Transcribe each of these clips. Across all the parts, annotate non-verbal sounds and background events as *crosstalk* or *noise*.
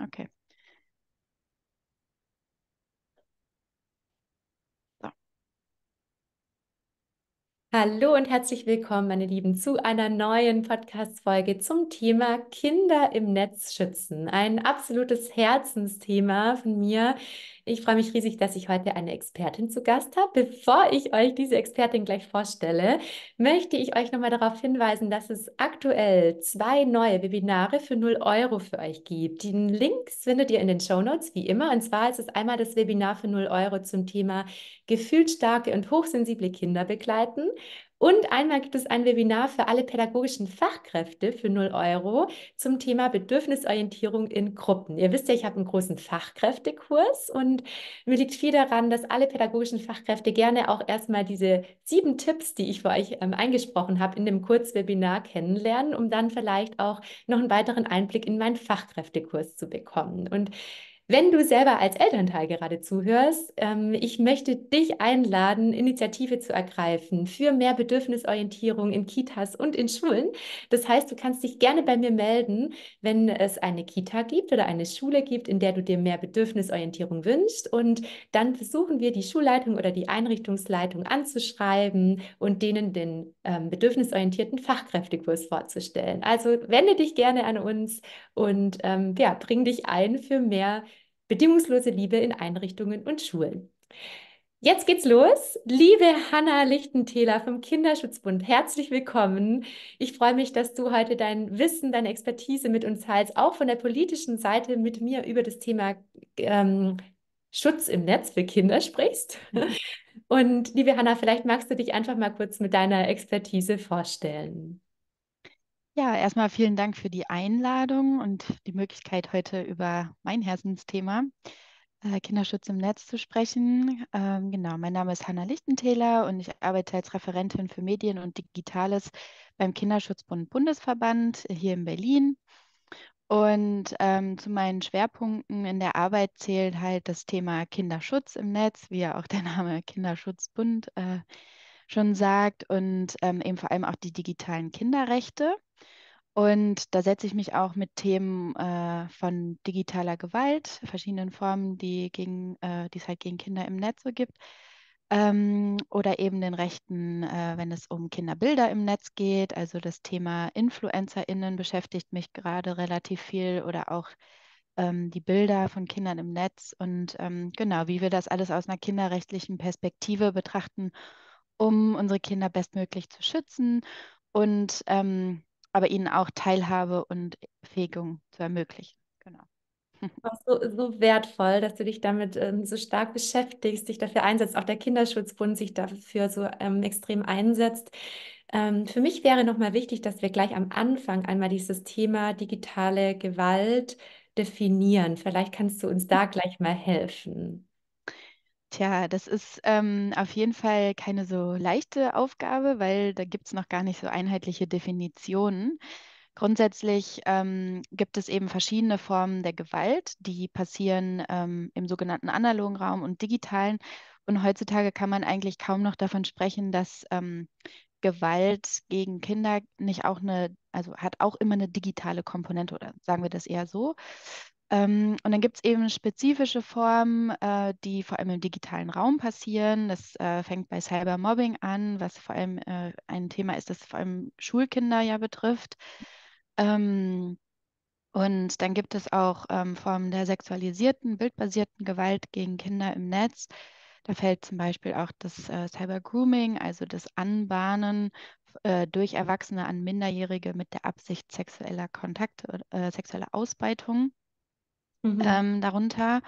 Okay Hallo und herzlich willkommen, meine Lieben, zu einer neuen Podcast-Folge zum Thema Kinder im Netz schützen. Ein absolutes Herzensthema von mir. Ich freue mich riesig, dass ich heute eine Expertin zu Gast habe. Bevor ich euch diese Expertin gleich vorstelle, möchte ich euch nochmal darauf hinweisen, dass es aktuell zwei neue Webinare für 0 Euro für euch gibt. Den Links findet ihr in den Show Notes, wie immer. Und zwar ist es einmal das Webinar für 0 Euro zum Thema gefühlsstarke und hochsensible Kinder begleiten. Und einmal gibt es ein Webinar für alle pädagogischen Fachkräfte für 0 Euro zum Thema Bedürfnisorientierung in Gruppen. Ihr wisst ja, ich habe einen großen Fachkräftekurs und mir liegt viel daran, dass alle pädagogischen Fachkräfte gerne auch erstmal diese sieben Tipps, die ich für euch ähm, eingesprochen habe, in dem Kurzwebinar kennenlernen, um dann vielleicht auch noch einen weiteren Einblick in meinen Fachkräftekurs zu bekommen. Und wenn du selber als Elternteil gerade zuhörst, ähm, ich möchte dich einladen, Initiative zu ergreifen für mehr Bedürfnisorientierung in Kitas und in Schulen. Das heißt, du kannst dich gerne bei mir melden, wenn es eine Kita gibt oder eine Schule gibt, in der du dir mehr Bedürfnisorientierung wünschst. Und dann versuchen wir, die Schulleitung oder die Einrichtungsleitung anzuschreiben und denen den ähm, bedürfnisorientierten Fachkräftekurs vorzustellen. Also wende dich gerne an uns und ähm, ja, bring dich ein für mehr bedingungslose Liebe in Einrichtungen und Schulen. Jetzt geht's los. Liebe Hanna Lichtentäler vom Kinderschutzbund, herzlich willkommen. Ich freue mich, dass du heute dein Wissen, deine Expertise mit uns teilst, auch von der politischen Seite mit mir über das Thema ähm, Schutz im Netz für Kinder sprichst. *laughs* Und liebe Hanna, vielleicht magst du dich einfach mal kurz mit deiner Expertise vorstellen. Ja, erstmal vielen Dank für die Einladung und die Möglichkeit, heute über mein Herzensthema äh, Kinderschutz im Netz zu sprechen. Ähm, genau, mein Name ist Hanna Lichtentäler und ich arbeite als Referentin für Medien und Digitales beim Kinderschutzbund Bundesverband hier in Berlin. Und ähm, zu meinen Schwerpunkten in der Arbeit zählt halt das Thema Kinderschutz im Netz, wie ja auch der Name Kinderschutzbund äh, schon sagt, und ähm, eben vor allem auch die digitalen Kinderrechte. Und da setze ich mich auch mit Themen äh, von digitaler Gewalt, verschiedenen Formen, die, gegen, äh, die es halt gegen Kinder im Netz so gibt, ähm, oder eben den Rechten, äh, wenn es um Kinderbilder im Netz geht. Also das Thema InfluencerInnen beschäftigt mich gerade relativ viel oder auch ähm, die Bilder von Kindern im Netz und ähm, genau, wie wir das alles aus einer kinderrechtlichen Perspektive betrachten, um unsere Kinder bestmöglich zu schützen und ähm, aber ihnen auch Teilhabe und Fähigung zu ermöglichen. Genau. *laughs* Auch so, so wertvoll, dass du dich damit ähm, so stark beschäftigst, dich dafür einsetzt, auch der Kinderschutzbund sich dafür so ähm, extrem einsetzt. Ähm, für mich wäre nochmal wichtig, dass wir gleich am Anfang einmal dieses Thema digitale Gewalt definieren. Vielleicht kannst du uns da mhm. gleich mal helfen. Tja, das ist ähm, auf jeden Fall keine so leichte Aufgabe, weil da gibt es noch gar nicht so einheitliche Definitionen. Grundsätzlich ähm, gibt es eben verschiedene Formen der Gewalt, die passieren ähm, im sogenannten analogen Raum und digitalen. Und heutzutage kann man eigentlich kaum noch davon sprechen, dass ähm, Gewalt gegen Kinder nicht auch eine, also hat auch immer eine digitale Komponente oder sagen wir das eher so. Ähm, und dann gibt es eben spezifische Formen, äh, die vor allem im digitalen Raum passieren. Das äh, fängt bei Cybermobbing an, was vor allem äh, ein Thema ist, das vor allem Schulkinder ja betrifft. Ähm, und dann gibt es auch ähm, Formen der sexualisierten, bildbasierten Gewalt gegen Kinder im Netz. Da fällt zum Beispiel auch das äh, Cybergrooming, also das Anbahnen äh, durch Erwachsene an Minderjährige mit der Absicht sexueller Kontakte, äh, sexueller Ausbeutung. Mhm. ähm, darunter.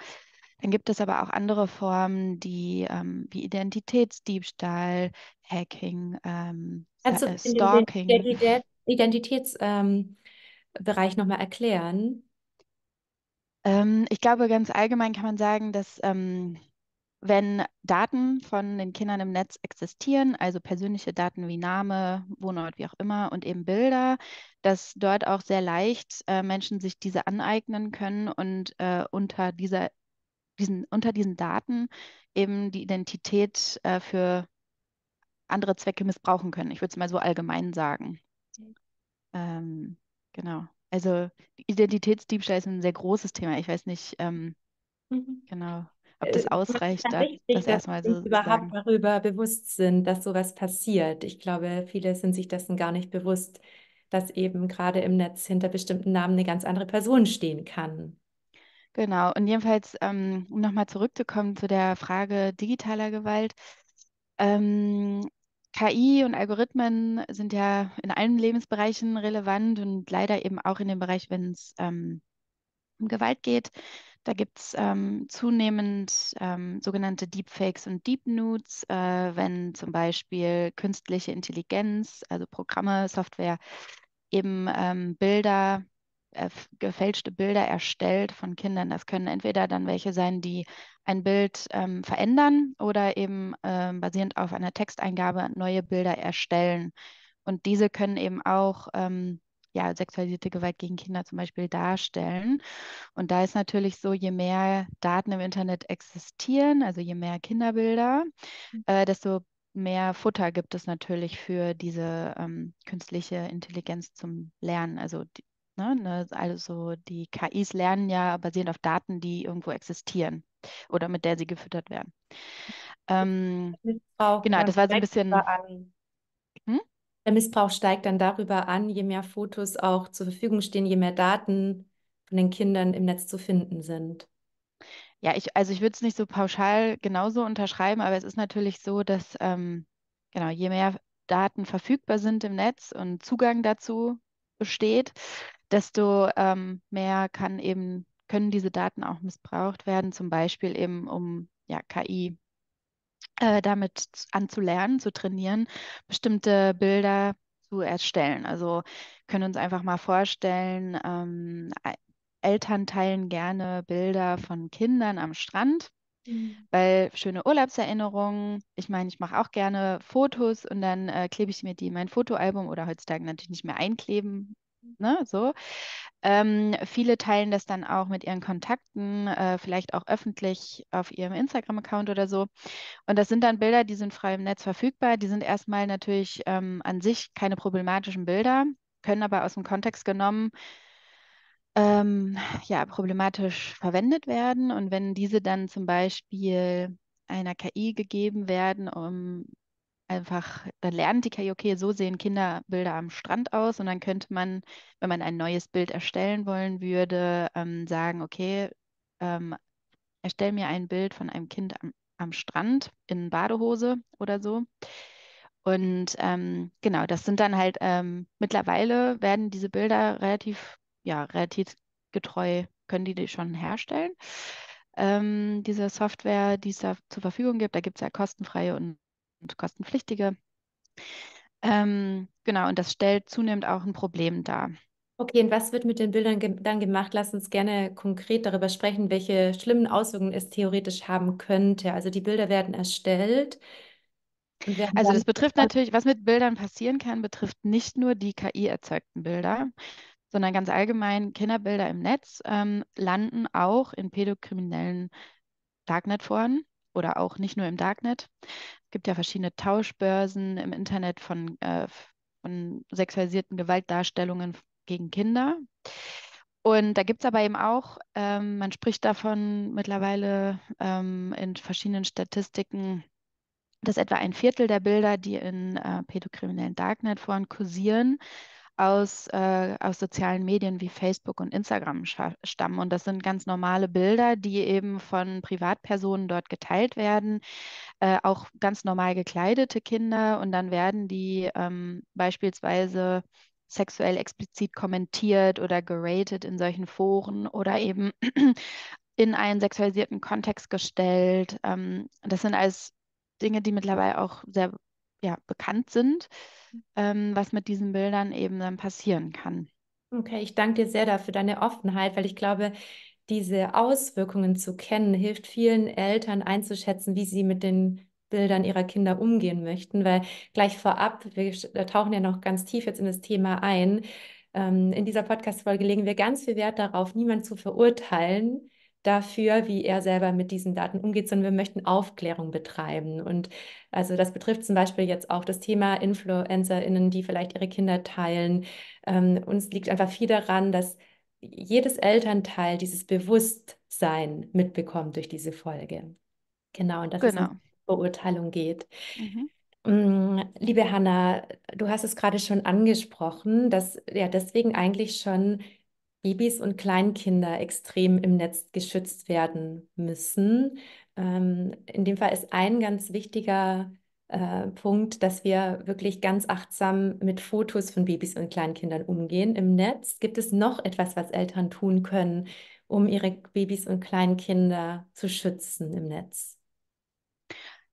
Dann gibt es aber auch andere Formen, die ähm, wie Identitätsdiebstahl, Hacking, ähm, also äh, Stalking. Identitätsbereich Identitäts, ähm, nochmal erklären? Ähm, ich glaube, ganz allgemein kann man sagen, dass ähm, wenn Daten von den Kindern im Netz existieren, also persönliche Daten wie Name, Wohnort, wie auch immer und eben Bilder, dass dort auch sehr leicht äh, Menschen sich diese aneignen können und äh, unter, dieser, diesen, unter diesen Daten eben die Identität äh, für andere Zwecke missbrauchen können. Ich würde es mal so allgemein sagen. Ähm, genau. Also Identitätsdiebstahl ist ein sehr großes Thema. Ich weiß nicht, ähm, mhm. genau ob das äh, ausreicht, das, richtig, das erstmal so. Überhaupt darüber bewusst sind, dass sowas passiert. Ich glaube, viele sind sich dessen gar nicht bewusst, dass eben gerade im Netz hinter bestimmten Namen eine ganz andere Person stehen kann. Genau, und jedenfalls, ähm, um nochmal zurückzukommen zu der Frage digitaler Gewalt. Ähm, KI und Algorithmen sind ja in allen Lebensbereichen relevant und leider eben auch in dem Bereich, wenn es ähm, um Gewalt geht. Da gibt es ähm, zunehmend ähm, sogenannte Deepfakes und Deepnudes, äh, wenn zum Beispiel künstliche Intelligenz, also Programme, Software, eben ähm, Bilder, äh, gefälschte Bilder erstellt von Kindern. Das können entweder dann welche sein, die ein Bild ähm, verändern oder eben ähm, basierend auf einer Texteingabe neue Bilder erstellen. Und diese können eben auch ähm, ja, sexualisierte Gewalt gegen Kinder zum Beispiel darstellen. Und da ist natürlich so, je mehr Daten im Internet existieren, also je mehr Kinderbilder, hm. äh, desto mehr Futter gibt es natürlich für diese ähm, künstliche Intelligenz zum Lernen. Also die, ne, ne also die KIs lernen ja basierend auf Daten, die irgendwo existieren oder mit der sie gefüttert werden. Ähm, genau, das war so ein bisschen. An der Missbrauch steigt dann darüber an, je mehr Fotos auch zur Verfügung stehen, je mehr Daten von den Kindern im Netz zu finden sind. Ja, ich, also ich würde es nicht so pauschal genauso unterschreiben, aber es ist natürlich so, dass ähm, genau, je mehr Daten verfügbar sind im Netz und Zugang dazu besteht, desto ähm, mehr kann eben, können diese Daten auch missbraucht werden, zum Beispiel eben um ja, KI äh, damit anzulernen, zu trainieren, bestimmte Bilder zu erstellen. Also können uns einfach mal vorstellen, ähm, Eltern teilen gerne Bilder von Kindern am Strand. Mhm. Weil schöne Urlaubserinnerungen, ich meine, ich mache auch gerne Fotos und dann äh, klebe ich mir die in mein Fotoalbum oder heutzutage natürlich nicht mehr einkleben, Ne, so. Ähm, viele teilen das dann auch mit ihren Kontakten, äh, vielleicht auch öffentlich auf ihrem Instagram-Account oder so. Und das sind dann Bilder, die sind frei im Netz verfügbar. Die sind erstmal natürlich ähm, an sich keine problematischen Bilder, können aber aus dem Kontext genommen ähm, ja, problematisch verwendet werden. Und wenn diese dann zum Beispiel einer KI gegeben werden, um einfach, dann lernt die Kajoke, okay, so sehen Kinderbilder am Strand aus und dann könnte man, wenn man ein neues Bild erstellen wollen würde, ähm, sagen, okay, ähm, erstell mir ein Bild von einem Kind am, am Strand in Badehose oder so. Und ähm, genau, das sind dann halt, ähm, mittlerweile werden diese Bilder relativ, ja, relativ getreu, können die, die schon herstellen. Ähm, diese Software, die es da zur Verfügung gibt. Da gibt es ja kostenfreie und und kostenpflichtige. Ähm, genau, und das stellt zunehmend auch ein Problem dar. Okay, und was wird mit den Bildern ge dann gemacht? Lass uns gerne konkret darüber sprechen, welche schlimmen Auswirkungen es theoretisch haben könnte. Also die Bilder werden erstellt. Also das betrifft natürlich, was mit Bildern passieren kann, betrifft nicht nur die KI-erzeugten Bilder, sondern ganz allgemein Kinderbilder im Netz ähm, landen auch in pädokriminellen Darknet-Foren oder auch nicht nur im Darknet. Es gibt ja verschiedene Tauschbörsen im Internet von, äh, von sexualisierten Gewaltdarstellungen gegen Kinder. Und da gibt es aber eben auch, ähm, man spricht davon mittlerweile ähm, in verschiedenen Statistiken, dass etwa ein Viertel der Bilder, die in äh, pädokriminellen Darknet-Foren kursieren, aus, äh, aus sozialen Medien wie Facebook und Instagram stammen. Und das sind ganz normale Bilder, die eben von Privatpersonen dort geteilt werden, äh, auch ganz normal gekleidete Kinder. Und dann werden die ähm, beispielsweise sexuell explizit kommentiert oder geratet in solchen Foren oder eben *clears throat* in einen sexualisierten Kontext gestellt. Ähm, das sind alles Dinge, die mittlerweile auch sehr ja, bekannt sind, hm. ähm, was mit diesen Bildern eben dann passieren kann. Okay, ich danke dir sehr dafür deine Offenheit, weil ich glaube, diese Auswirkungen zu kennen, hilft vielen Eltern einzuschätzen, wie sie mit den Bildern ihrer Kinder umgehen möchten, weil gleich vorab, wir tauchen ja noch ganz tief jetzt in das Thema ein. Ähm, in dieser Podcast-Folge legen wir ganz viel Wert darauf, niemanden zu verurteilen, dafür, wie er selber mit diesen Daten umgeht, sondern wir möchten Aufklärung betreiben. Und also das betrifft zum Beispiel jetzt auch das Thema InfluencerInnen, die vielleicht ihre Kinder teilen. Ähm, uns liegt einfach viel daran, dass jedes Elternteil dieses Bewusstsein mitbekommt durch diese Folge. Genau, und dass genau. es um Beurteilung geht. Mhm. Mm, liebe Hanna, du hast es gerade schon angesprochen, dass ja deswegen eigentlich schon Babys und Kleinkinder extrem im Netz geschützt werden müssen. Ähm, in dem Fall ist ein ganz wichtiger äh, Punkt, dass wir wirklich ganz achtsam mit Fotos von Babys und Kleinkindern umgehen. Im Netz gibt es noch etwas, was Eltern tun können, um ihre Babys und Kleinkinder zu schützen im Netz.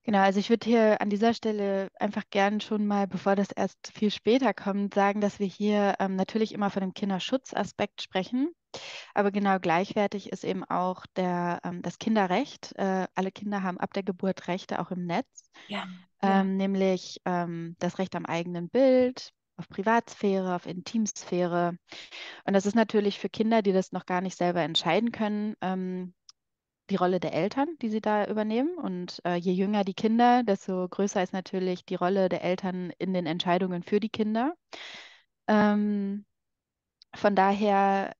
Genau, also ich würde hier an dieser Stelle einfach gern schon mal, bevor das erst viel später kommt, sagen, dass wir hier ähm, natürlich immer von dem Kinderschutzaspekt sprechen. Aber genau gleichwertig ist eben auch der, ähm, das Kinderrecht. Äh, alle Kinder haben ab der Geburt Rechte auch im Netz, ja, ja. Ähm, nämlich ähm, das Recht am eigenen Bild, auf Privatsphäre, auf Intimsphäre. Und das ist natürlich für Kinder, die das noch gar nicht selber entscheiden können, ähm, die Rolle der Eltern, die sie da übernehmen. Und äh, je jünger die Kinder, desto größer ist natürlich die Rolle der Eltern in den Entscheidungen für die Kinder. Ähm, von daher,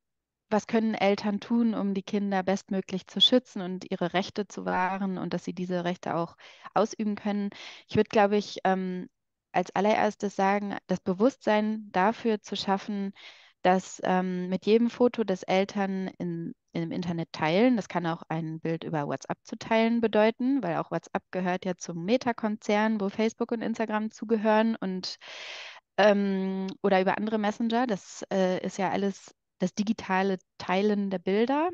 was können Eltern tun, um die Kinder bestmöglich zu schützen und ihre Rechte zu wahren und dass sie diese Rechte auch ausüben können? Ich würde, glaube ich, ähm, als allererstes sagen, das Bewusstsein dafür zu schaffen, dass ähm, mit jedem Foto, das Eltern in, im Internet teilen, das kann auch ein Bild über WhatsApp zu teilen bedeuten, weil auch WhatsApp gehört ja zum Meta-Konzern, wo Facebook und Instagram zugehören und ähm, oder über andere Messenger. Das äh, ist ja alles das digitale Teilen der Bilder.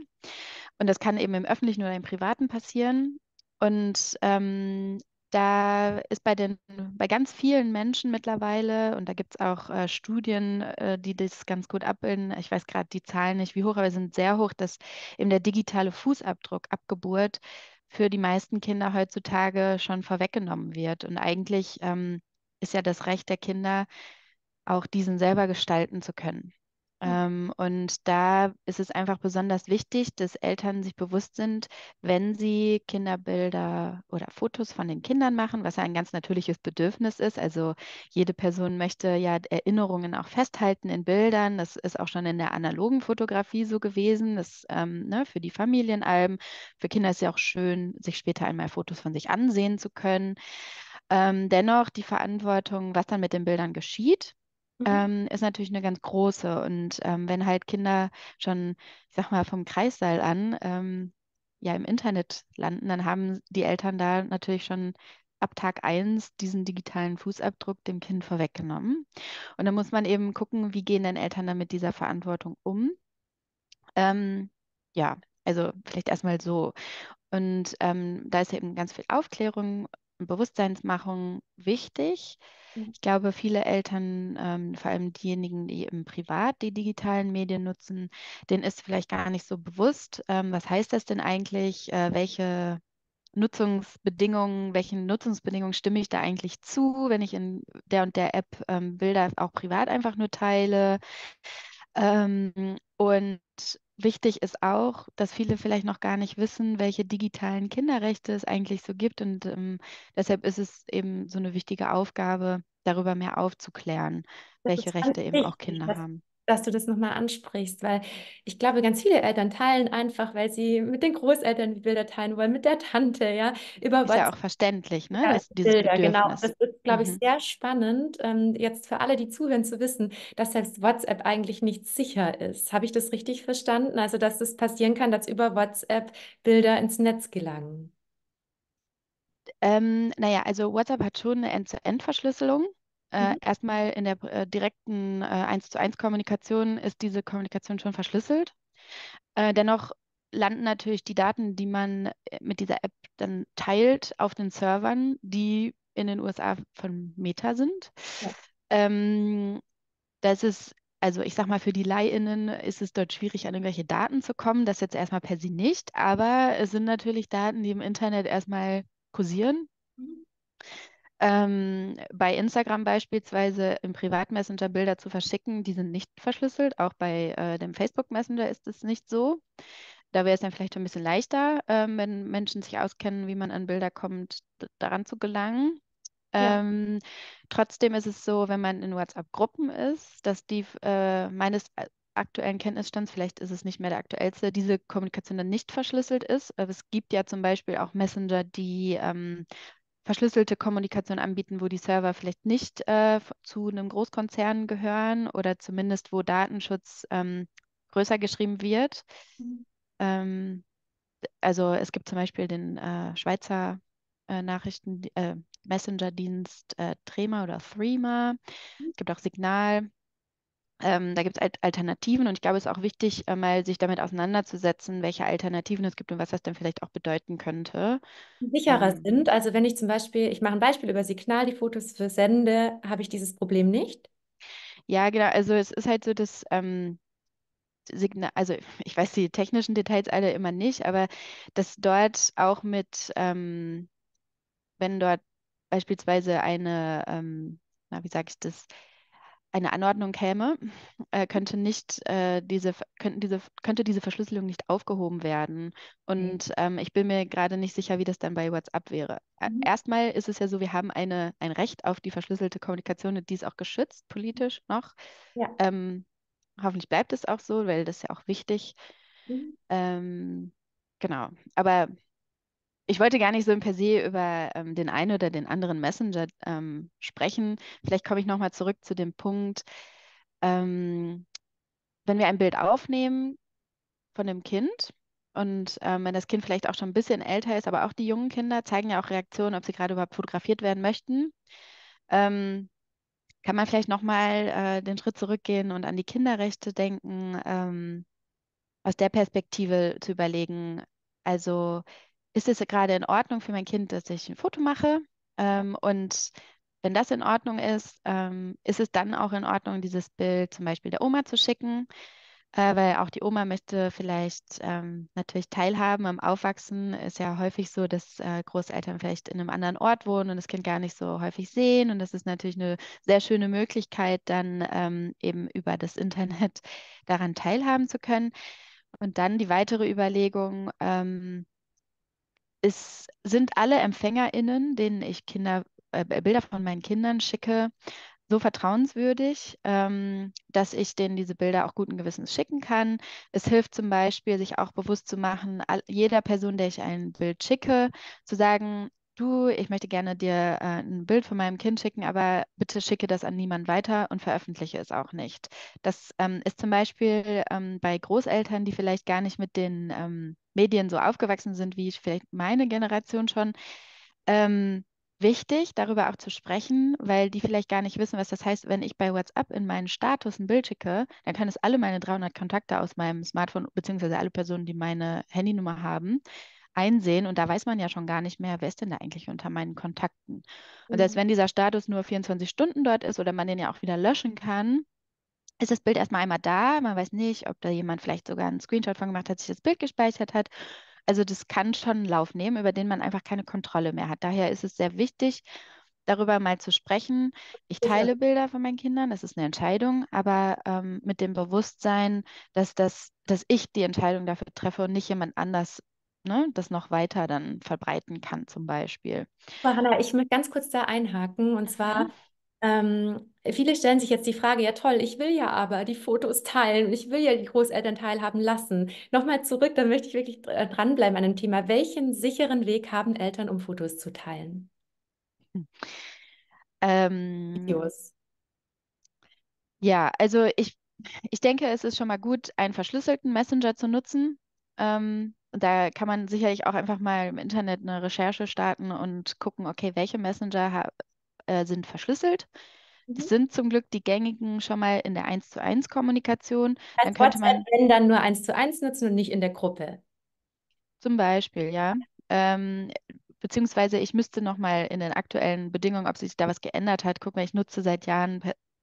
Und das kann eben im öffentlichen oder im privaten passieren. Und ähm, da ist bei, den, bei ganz vielen Menschen mittlerweile, und da gibt es auch äh, Studien, äh, die das ganz gut abbilden, ich weiß gerade die Zahlen nicht, wie hoch, aber sind sehr hoch, dass eben der digitale Fußabdruck ab für die meisten Kinder heutzutage schon vorweggenommen wird. Und eigentlich ähm, ist ja das Recht der Kinder, auch diesen selber gestalten zu können. Mhm. Ähm, und da ist es einfach besonders wichtig, dass Eltern sich bewusst sind, wenn sie Kinderbilder oder Fotos von den Kindern machen, was ja ein ganz natürliches Bedürfnis ist. Also jede Person möchte ja Erinnerungen auch festhalten in Bildern. Das ist auch schon in der analogen Fotografie so gewesen. Das ähm, ne, für die Familienalben. Für Kinder ist ja auch schön, sich später einmal Fotos von sich ansehen zu können. Ähm, dennoch die Verantwortung, was dann mit den Bildern geschieht, Mhm. ähm, ist natürlich eine ganz große. Und ähm, wenn halt Kinder schon, ich sag mal, vom Kreissaal an ähm, ja im Internet landen, dann haben die Eltern da natürlich schon ab Tag 1 diesen digitalen Fußabdruck dem Kind vorweggenommen. Und dann muss man eben gucken, wie gehen denn Eltern dann mit dieser Verantwortung um. Ähm, ja, also vielleicht erstmal so. Und ähm, da ist eben ganz viel Aufklärung, Bewusstseinsmachung wichtig. Mhm. Ich glaube, viele Eltern, ähm, vor allem diejenigen, die im Privat die digitalen Medien nutzen, denen ist vielleicht gar nicht so bewusst, ähm, was heißt das denn eigentlich, äh, welche Nutzungsbedingungen, welchen Nutzungsbedingungen stimme ich da eigentlich zu, wenn ich in der und der App ähm, Bilder auch privat einfach nur teile. Ähm, und Wichtig ist auch, dass viele vielleicht noch gar nicht wissen, welche digitalen Kinderrechte es eigentlich so gibt. Und ähm, deshalb ist es eben so eine wichtige Aufgabe, darüber mehr aufzuklären, das welche Rechte eben auch Kinder das haben dass du das nochmal ansprichst, weil ich glaube, ganz viele Eltern teilen einfach, weil sie mit den Großeltern die Bilder teilen wollen, mit der Tante, ja, über Ist was ja auch verständlich, ne? Ja, Bilder, genau. Das ist, glaube ich, mhm. sehr spannend, ähm, jetzt für alle, die zuhören, zu wissen, dass selbst WhatsApp eigentlich nicht sicher ist. Habe ich das richtig verstanden? Also, dass es das passieren kann, dass über WhatsApp Bilder ins Netz gelangen. Ähm, naja, also WhatsApp hat schon eine End-zu-End-Verschlüsselung. Äh, mhm. Erstmal in der äh, direkten äh, zu 1 Kommunikation ist diese Kommunikation schon verschlüsselt. Äh, dennoch landen natürlich die Daten, die man äh, mit dieser App dann teilt, auf den Servern, die in den USA von Meta sind. Ja. Ähm, das ist also ich sag mal, für die LeihInnen ist es dort schwierig, an irgendwelche Daten zu kommen. Das jetzt erstmal per se nicht, aber es sind natürlich Daten, die im Internet erstmal kursieren. Mhm. Ähm, bei Instagram beispielsweise im Privatmessenger Bilder zu verschicken, die sind nicht verschlüsselt. Auch bei äh, dem Facebook Messenger ist es nicht so. Da wäre es dann vielleicht ein bisschen leichter, äh, wenn Menschen sich auskennen, wie man an Bilder kommt, daran zu gelangen. Ja. Ähm, trotzdem ist es so, wenn man in WhatsApp-Gruppen ist, dass die äh, meines äh, aktuellen Kenntnisstands, vielleicht ist es nicht mehr der aktuellste, diese Kommunikation dann nicht verschlüsselt ist. Es gibt ja zum Beispiel auch Messenger, die ähm, verschlüsselte Kommunikation anbieten, wo die Server vielleicht nicht äh, zu einem Großkonzern gehören oder zumindest wo Datenschutz ähm, größer geschrieben wird. Mhm. Ähm, also es gibt zum Beispiel den äh, Schweizer äh, Nachrichten, äh, Messenger-Dienst äh, Trema oder Threema. Mhm. Es gibt auch Signal, ähm, da gibt es Alternativen und ich glaube, es ist auch wichtig, äh, mal sich damit auseinanderzusetzen, welche Alternativen es gibt und was das dann vielleicht auch bedeuten könnte. Sicherer ähm. sind, also wenn ich zum Beispiel, ich mache ein Beispiel über Signal, die Fotos versende, habe ich dieses Problem nicht? Ja, genau, also es ist halt so, dass ähm, Signal, also *laughs* ich weiß die technischen Details alle immer nicht, aber dass dort auch mit, ähm, wenn dort beispielsweise eine, ähm, na, wie sage ich das, eine Anordnung käme, äh, könnte nicht äh, diese, könnten diese, könnte diese Verschlüsselung nicht aufgehoben werden. Mhm. Und mhm. ähm, ich bin mir gerade nicht sicher, wie das dann bei WhatsApp wäre. Mhm. Erstmal ist es ja so, wir haben eine, ein Recht auf die verschlüsselte Kommunikation und die ist auch geschützt, politisch noch. Ja. Ähm, hoffentlich bleibt es auch so, weil das ist ja auch wichtig. Mhm. Ähm, genau. Aber ich wollte gar nicht so im per se über ähm, den einen oder den anderen Messenger ähm, sprechen. Vielleicht komme ich nochmal zurück zu dem Punkt, ähm, wenn wir ein Bild aufnehmen von dem Kind und ähm, wenn das Kind vielleicht auch schon ein bisschen älter ist, aber auch die jungen Kinder zeigen ja auch Reaktionen, ob sie gerade überhaupt fotografiert werden möchten. Ähm, kann man vielleicht nochmal äh, den Schritt zurückgehen und an die Kinderrechte denken, ähm, aus der Perspektive zu überlegen, also ist es gerade in Ordnung für mein Kind, dass ich ein Foto mache? Ähm, und wenn das in Ordnung ist, ähm, ist es dann auch in Ordnung, dieses Bild zum Beispiel der Oma zu schicken, äh, weil auch die Oma möchte vielleicht ähm, natürlich teilhaben am Aufwachsen. Ist ja häufig so, dass äh, Großeltern vielleicht in einem anderen Ort wohnen und das Kind gar nicht so häufig sehen. Und das ist natürlich eine sehr schöne Möglichkeit, dann ähm, eben über das Internet *laughs* daran teilhaben zu können. Und dann die weitere Überlegung, ähm, es sind alle EmpfängerInnen, denen ich Kinder, äh, Bilder von meinen Kindern schicke, so vertrauenswürdig, ähm, dass ich denen diese Bilder auch guten Gewissens schicken kann. Es hilft zum Beispiel, sich auch bewusst zu machen, all, jeder Person, der ich ein Bild schicke, zu sagen, du, ich möchte gerne dir äh, ein Bild von meinem Kind schicken, aber bitte schicke das an niemanden weiter und veröffentliche es auch nicht. Das ähm, ist zum Beispiel ähm, bei Großeltern, die vielleicht gar nicht mit den ähm, Medien so aufgewachsen sind, wie vielleicht meine Generation schon, ähm, wichtig, darüber auch zu sprechen, weil die vielleicht gar nicht wissen, was das heißt, wenn ich bei WhatsApp in meinen Status ein Bild schicke, dann können es alle meine 300 Kontakte aus meinem Smartphone, beziehungsweise alle Personen, die meine Handynummer haben, einsehen und da weiß man ja schon gar nicht mehr, wer ist denn da eigentlich unter meinen Kontakten. Und mhm. selbst wenn dieser Status nur 24 Stunden dort ist oder man den ja auch wieder löschen kann, ist das Bild erstmal einmal da. Man weiß nicht, ob da jemand vielleicht sogar einen Screenshot von gemacht hat, sich das Bild gespeichert hat. Also das kann schon einen Lauf nehmen, über den man einfach keine Kontrolle mehr hat. Daher ist es sehr wichtig, darüber mal zu sprechen. Ich teile Bilder von meinen Kindern, das ist eine Entscheidung, aber ähm, mit dem Bewusstsein, dass, das, dass ich die Entscheidung dafür treffe und nicht jemand anders ne, das noch weiter dann verbreiten kann zum Beispiel. Hanna, ich möchte ganz kurz da einhaken und zwar, mhm. Ähm, viele stellen sich jetzt die Frage, ja toll, ich will ja aber die Fotos teilen und ich will ja die Großeltern teilhaben lassen. Nochmal zurück, dann möchte ich wirklich äh, dranbleiben an dem Thema. Welchen sicheren Weg haben Eltern, um Fotos zu teilen? Ähm, Videos. Ja, also ich, ich denke, es ist schon mal gut, einen verschlüsselten Messenger zu nutzen. Ähm, da kann man sicherlich auch einfach mal im Internet eine Recherche starten und gucken, okay, welche Messenger äh, sind verschlüsselt. Mhm. Das sind zum Glück die gängigen schon mal in der 1 zu 1 Kommunikation. Als dann könnte man wenn dann nur 1 zu 1 nutzen und nicht in der Gruppe. Zum Beispiel, ja. Ähm, beziehungsweise ich müsste nochmal in den aktuellen Bedingungen, ob sich da was geändert hat, gucken, weil ich nutze seit Jahren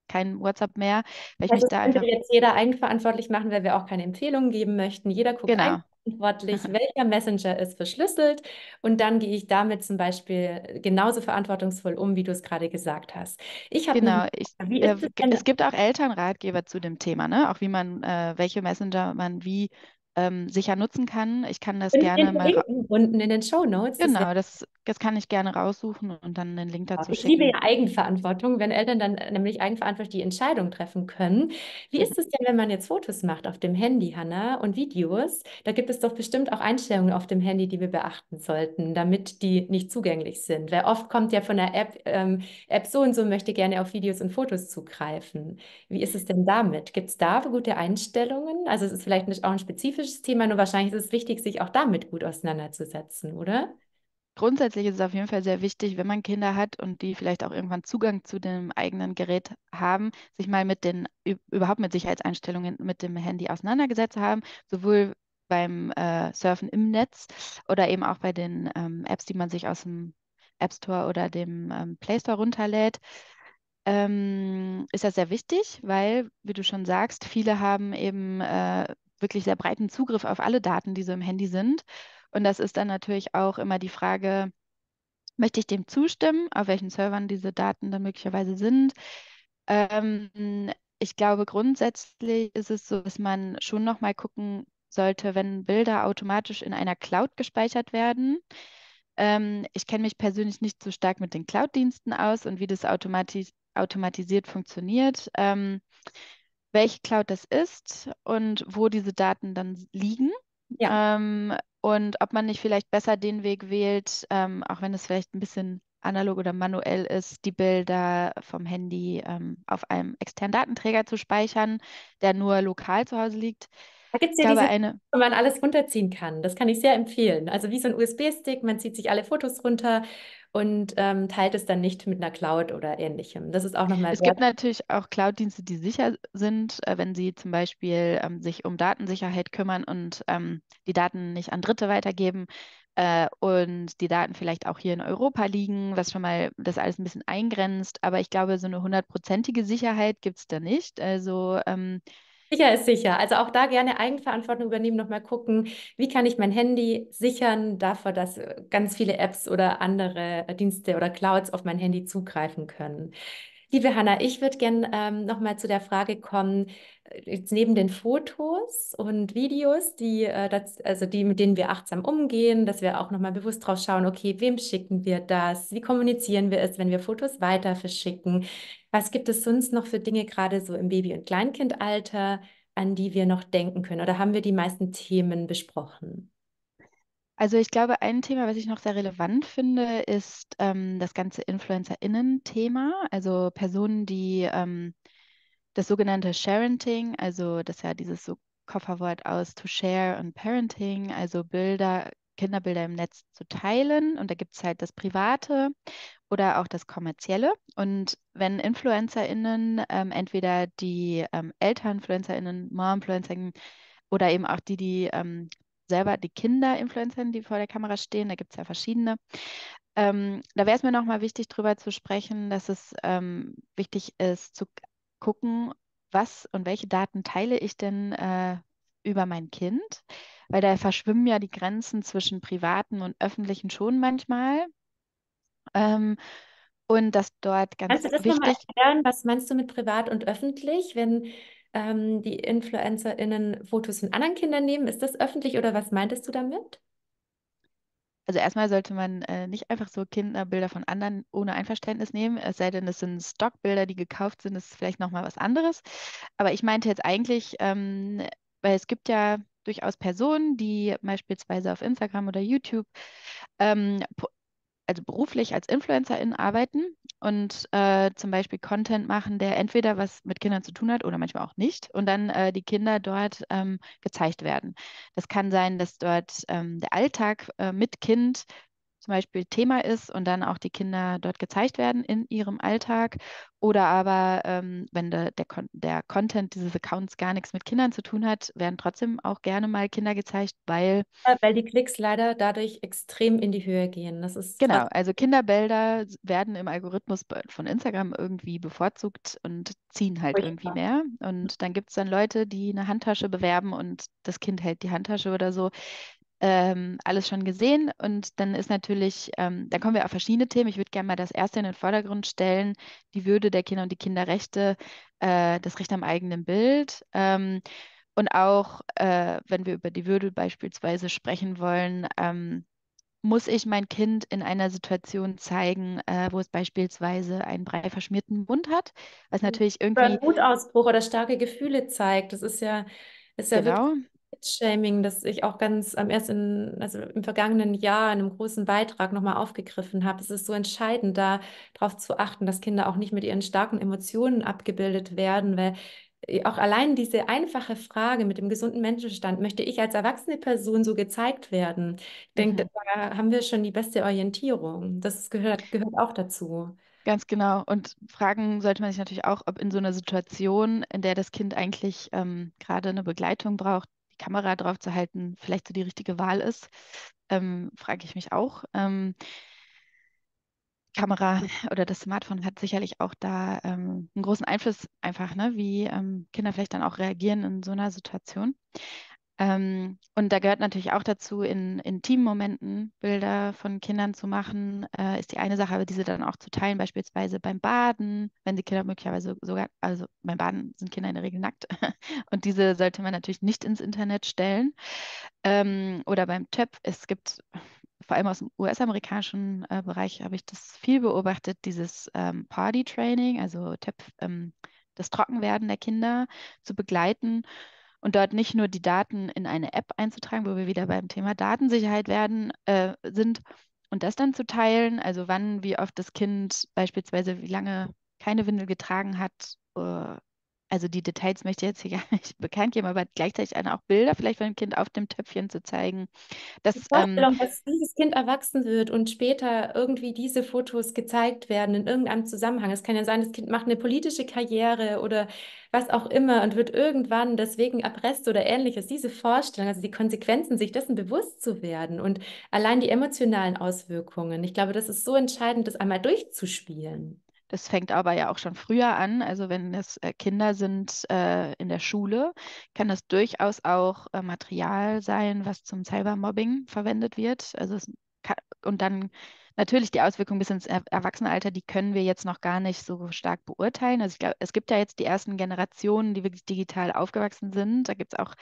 kein WhatsApp mehr. Weil also ich mich da einfach jetzt jeder eigenverantwortlich machen, weil wir auch keine Empfehlungen geben möchten. Jeder guckt genau verantwortlich, welcher Messenger ist verschlüsselt. Und dann gehe ich damit zum Beispiel genauso verantwortungsvoll um, wie du es gerade gesagt hast. Ich habe genau. Ich, wie äh, es, es gibt auch Elternratgeber zu dem Thema, ne? Auch wie man äh, welche Messenger man wie ähm, sicher nutzen kann. Ich kann das und gerne mal. Unten in den Show Notes. Genau, das, das kann ich gerne raussuchen und dann den Link dazu ich schicken. Ich liebe ja Eigenverantwortung, wenn Eltern dann äh, nämlich eigenverantwortlich die Entscheidung treffen können. Wie ist es denn, wenn man jetzt Fotos macht auf dem Handy, Hanna, und Videos? Da gibt es doch bestimmt auch Einstellungen auf dem Handy, die wir beachten sollten, damit die nicht zugänglich sind. Weil oft kommt ja von der App, ähm, App so und so möchte gerne auf Videos und Fotos zugreifen. Wie ist es denn damit? Gibt es da gute Einstellungen? Also es ist vielleicht nicht auch ein spezifisches spezifisches Thema, nur wahrscheinlich ist es wichtig, sich auch damit gut auseinanderzusetzen, oder? Grundsätzlich ist es auf jeden Fall sehr wichtig, wenn man Kinder hat und die vielleicht auch irgendwann Zugang zu dem eigenen Gerät haben, sich mal mit den, überhaupt mit Sicherheitseinstellungen mit dem Handy auseinandergesetzt haben, sowohl beim äh, Surfen im Netz oder eben auch bei den ähm, Apps, die man sich aus dem App Store oder dem ähm, Play Store runterlädt. Ähm, ist das sehr wichtig, weil, wie du schon sagst, viele haben eben äh, wirklich sehr breiten Zugriff auf alle Daten, die so im Handy sind. Und das ist dann natürlich auch immer die Frage, möchte ich dem zustimmen, auf welchen Servern diese Daten dann möglicherweise sind. Ähm, ich glaube, grundsätzlich ist es so, dass man schon nochmal gucken sollte, wenn Bilder automatisch in einer Cloud gespeichert werden. Ähm, ich kenne mich persönlich nicht so stark mit den Cloud-Diensten aus und wie das automati automatisiert funktioniert. Ähm, welche Cloud das ist und wo diese Daten dann liegen. Ja. Ähm, und ob man nicht vielleicht besser den Weg wählt, ähm, auch wenn es vielleicht ein bisschen analog oder manuell ist, die Bilder vom Handy ähm, auf einem externen Datenträger zu speichern, der nur lokal zu Hause liegt, da gibt es ja diese, eine... wo man alles runterziehen kann. Das kann ich sehr empfehlen. Also wie so ein USB-Stick, man zieht sich alle Fotos runter und ähm, teilt es dann nicht mit einer Cloud oder ähnlichem. Das ist auch nochmal. Es gibt natürlich auch Cloud-Dienste, die sicher sind, äh, wenn sie zum Beispiel ähm, sich um Datensicherheit kümmern und ähm, die Daten nicht an Dritte weitergeben äh, und die Daten vielleicht auch hier in Europa liegen, was schon mal das alles ein bisschen eingrenzt. Aber ich glaube, so eine hundertprozentige Sicherheit gibt es da nicht. Also ähm, Sicher ist sicher. Also auch da gerne Eigenverantwortung übernehmen, nochmal gucken, wie kann ich mein Handy sichern davor, dass äh, ganz viele Apps oder andere äh, Dienste oder Clouds auf mein Handy zugreifen können. Liebe Hanna, ich würde gerne ähm, nochmal zu der Frage kommen, äh, jetzt neben den Fotos und Videos, die, äh, das, also die, mit denen wir achtsam umgehen, dass wir auch nochmal bewusst drauf schauen, okay, wem schicken wir das? Wie kommunizieren wir es, wenn wir Fotos weiter verschicken? Was gibt es sonst noch für Dinge gerade so im Baby- und Kleinkindalter, an die wir noch denken können? Oder haben wir die meisten Themen besprochen? Also ich glaube, ein Thema, was ich noch sehr relevant finde, ist ähm, das ganze Influencerinnen-Thema. Also Personen, die ähm, das sogenannte Sharenting, also das ist ja dieses so Kofferwort aus To Share und Parenting, also Bilder, Kinderbilder im Netz zu teilen. Und da gibt es halt das Private oder auch das Kommerzielle. Und wenn InfluencerInnen, ähm, entweder die ähm, Eltern-InfluencerInnen, Mom-Influencer oder eben auch die, die ähm, selber die Kinder-InfluencerInnen, die vor der Kamera stehen, da gibt es ja verschiedene, ähm, da wäre es mir nochmal wichtig, darüber zu sprechen, dass es ähm, wichtig ist, zu gucken, was und welche Daten teile ich denn äh, über mein Kind weil da verschwimmen ja die Grenzen zwischen privaten und öffentlichen schon manchmal. Ähm, und das dort ganz Kannst du das nochmal erklären? Was meinst du mit privat und öffentlich? Wenn ähm, die InfluencerInnen Fotos von anderen Kindern nehmen, ist das öffentlich oder was meintest du damit? Also erstmal sollte man äh, nicht einfach so Kinderbilder von anderen ohne Einverständnis nehmen, es sei denn, es sind Stockbilder, die gekauft sind, das ist vielleicht nochmal was anderes. Aber ich meinte jetzt eigentlich, ähm, weil es gibt ja durchaus Personen, die beispielsweise auf Instagram oder YouTube ähm, also beruflich als InfluencerInnen arbeiten und äh, zum Beispiel Content machen, der entweder was mit Kindern zu tun hat oder manchmal auch nicht und dann äh, die Kinder dort ähm, gezeigt werden. Das kann sein, dass dort ähm, der Alltag äh, mit Kind zum Beispiel Thema ist und dann auch die Kinder dort gezeigt werden in ihrem Alltag. Oder aber, ähm, wenn de, der, der Content dieses Accounts gar nichts mit Kindern zu tun hat, werden trotzdem auch gerne mal Kinder gezeigt, weil. Ja, weil die Klicks leider dadurch extrem in die Höhe gehen. Das ist genau, also Kinderbilder werden im Algorithmus von Instagram irgendwie bevorzugt und ziehen halt irgendwie mehr. Und dann gibt es dann Leute, die eine Handtasche bewerben und das Kind hält die Handtasche oder so ähm, alles schon gesehen. Und dann ist natürlich, ähm, da kommen wir auf verschiedene Themen. Ich würde gerne mal das erste in den Vordergrund stellen, die Würde der Kinder und die Kinderrechte, äh, das Recht am eigenen Bild. Ähm, und auch, äh, wenn wir über die Würde beispielsweise sprechen wollen, ähm, muss ich mein Kind in einer Situation zeigen, äh, wo es beispielsweise einen brei verschmierten Mund hat, was natürlich irgendwie... Oder Wutausbruch oder starke Gefühle zeigt. Das ist ja, ist ja genau. wirklich Shaming, das ich auch ganz am ähm, erst in, also im vergangenen Jahr in einem großen Beitrag nochmal aufgegriffen habe. Es ist so entscheidend, da darauf zu achten, dass Kinder auch nicht mit ihren starken Emotionen abgebildet werden, weil äh, auch allein diese einfache Frage mit dem gesunden Menschenstand, möchte ich als erwachsene Person so gezeigt werden? Ich denke, mhm. da haben wir schon die beste Orientierung. Das gehört, gehört auch dazu. Ganz genau. Und fragen sollte man sich natürlich auch, ob in so einer Situation, in der das Kind eigentlich ähm, gerade eine Begleitung braucht, Kamera drauf zu halten, vielleicht so die richtige Wahl ist, ähm, frage ich mich auch. Ähm, Kamera hm. *laughs* oder das Smartphone hat sicherlich auch da ähm, einen großen Einfluss einfach, ne, wie ähm, Kinder vielleicht dann auch reagieren in so einer Situation. Ähm, und da gehört natürlich auch dazu, in, in Teammomenten Bilder von Kindern zu machen, äh, ist die eine Sache, aber diese dann auch zu teilen, beispielsweise beim Baden, wenn die Kinder möglicherweise sogar, also beim Baden sind Kinder in der Regel nackt *laughs* und diese sollte man natürlich nicht ins Internet stellen. Ähm, oder beim Töpf, es gibt vor allem aus dem US-amerikanischen äh, Bereich habe ich das viel beobachtet, dieses ähm, Party-Training, also Töpf, ähm, das Trockenwerden der Kinder zu begleiten und dort nicht nur die Daten in eine App einzutragen, wo wir wieder beim Thema Datensicherheit werden, äh, sind und das dann zu teilen, also wann, wie oft das Kind beispielsweise wie lange keine Windel getragen hat, äh, also die Details möchte ich jetzt hier gar *laughs* nicht bekannt geben, aber gleichzeitig auch Bilder vielleicht von dem Kind auf dem Töpfchen zu zeigen. Dass, die ähm Vorstellung, ähm, dass dieses Kind erwachsen wird und später irgendwie diese Fotos gezeigt werden in irgendeinem Zusammenhang. Es kann ja sein, das Kind macht eine politische Karriere oder was auch immer und wird irgendwann deswegen erpresst oder ähnliches. Diese Vorstellung, also die Konsequenzen, sich dessen bewusst zu werden und allein die emotionalen Auswirkungen. Ich glaube, das ist so entscheidend, das einmal durchzuspielen. Das fängt aber ja auch schon früher an. Also wenn es äh, Kinder sind äh, in der Schule, kann das durchaus auch äh, Material sein, was zum Cybermobbing verwendet wird. Also kann, und dann natürlich die Auswirkungen bis ins Erwachsenenalter, die können wir jetzt noch gar nicht so stark beurteilen. Also ich glaube, es gibt ja jetzt die ersten Generationen, die wirklich digital aufgewachsen sind. Da gibt es auch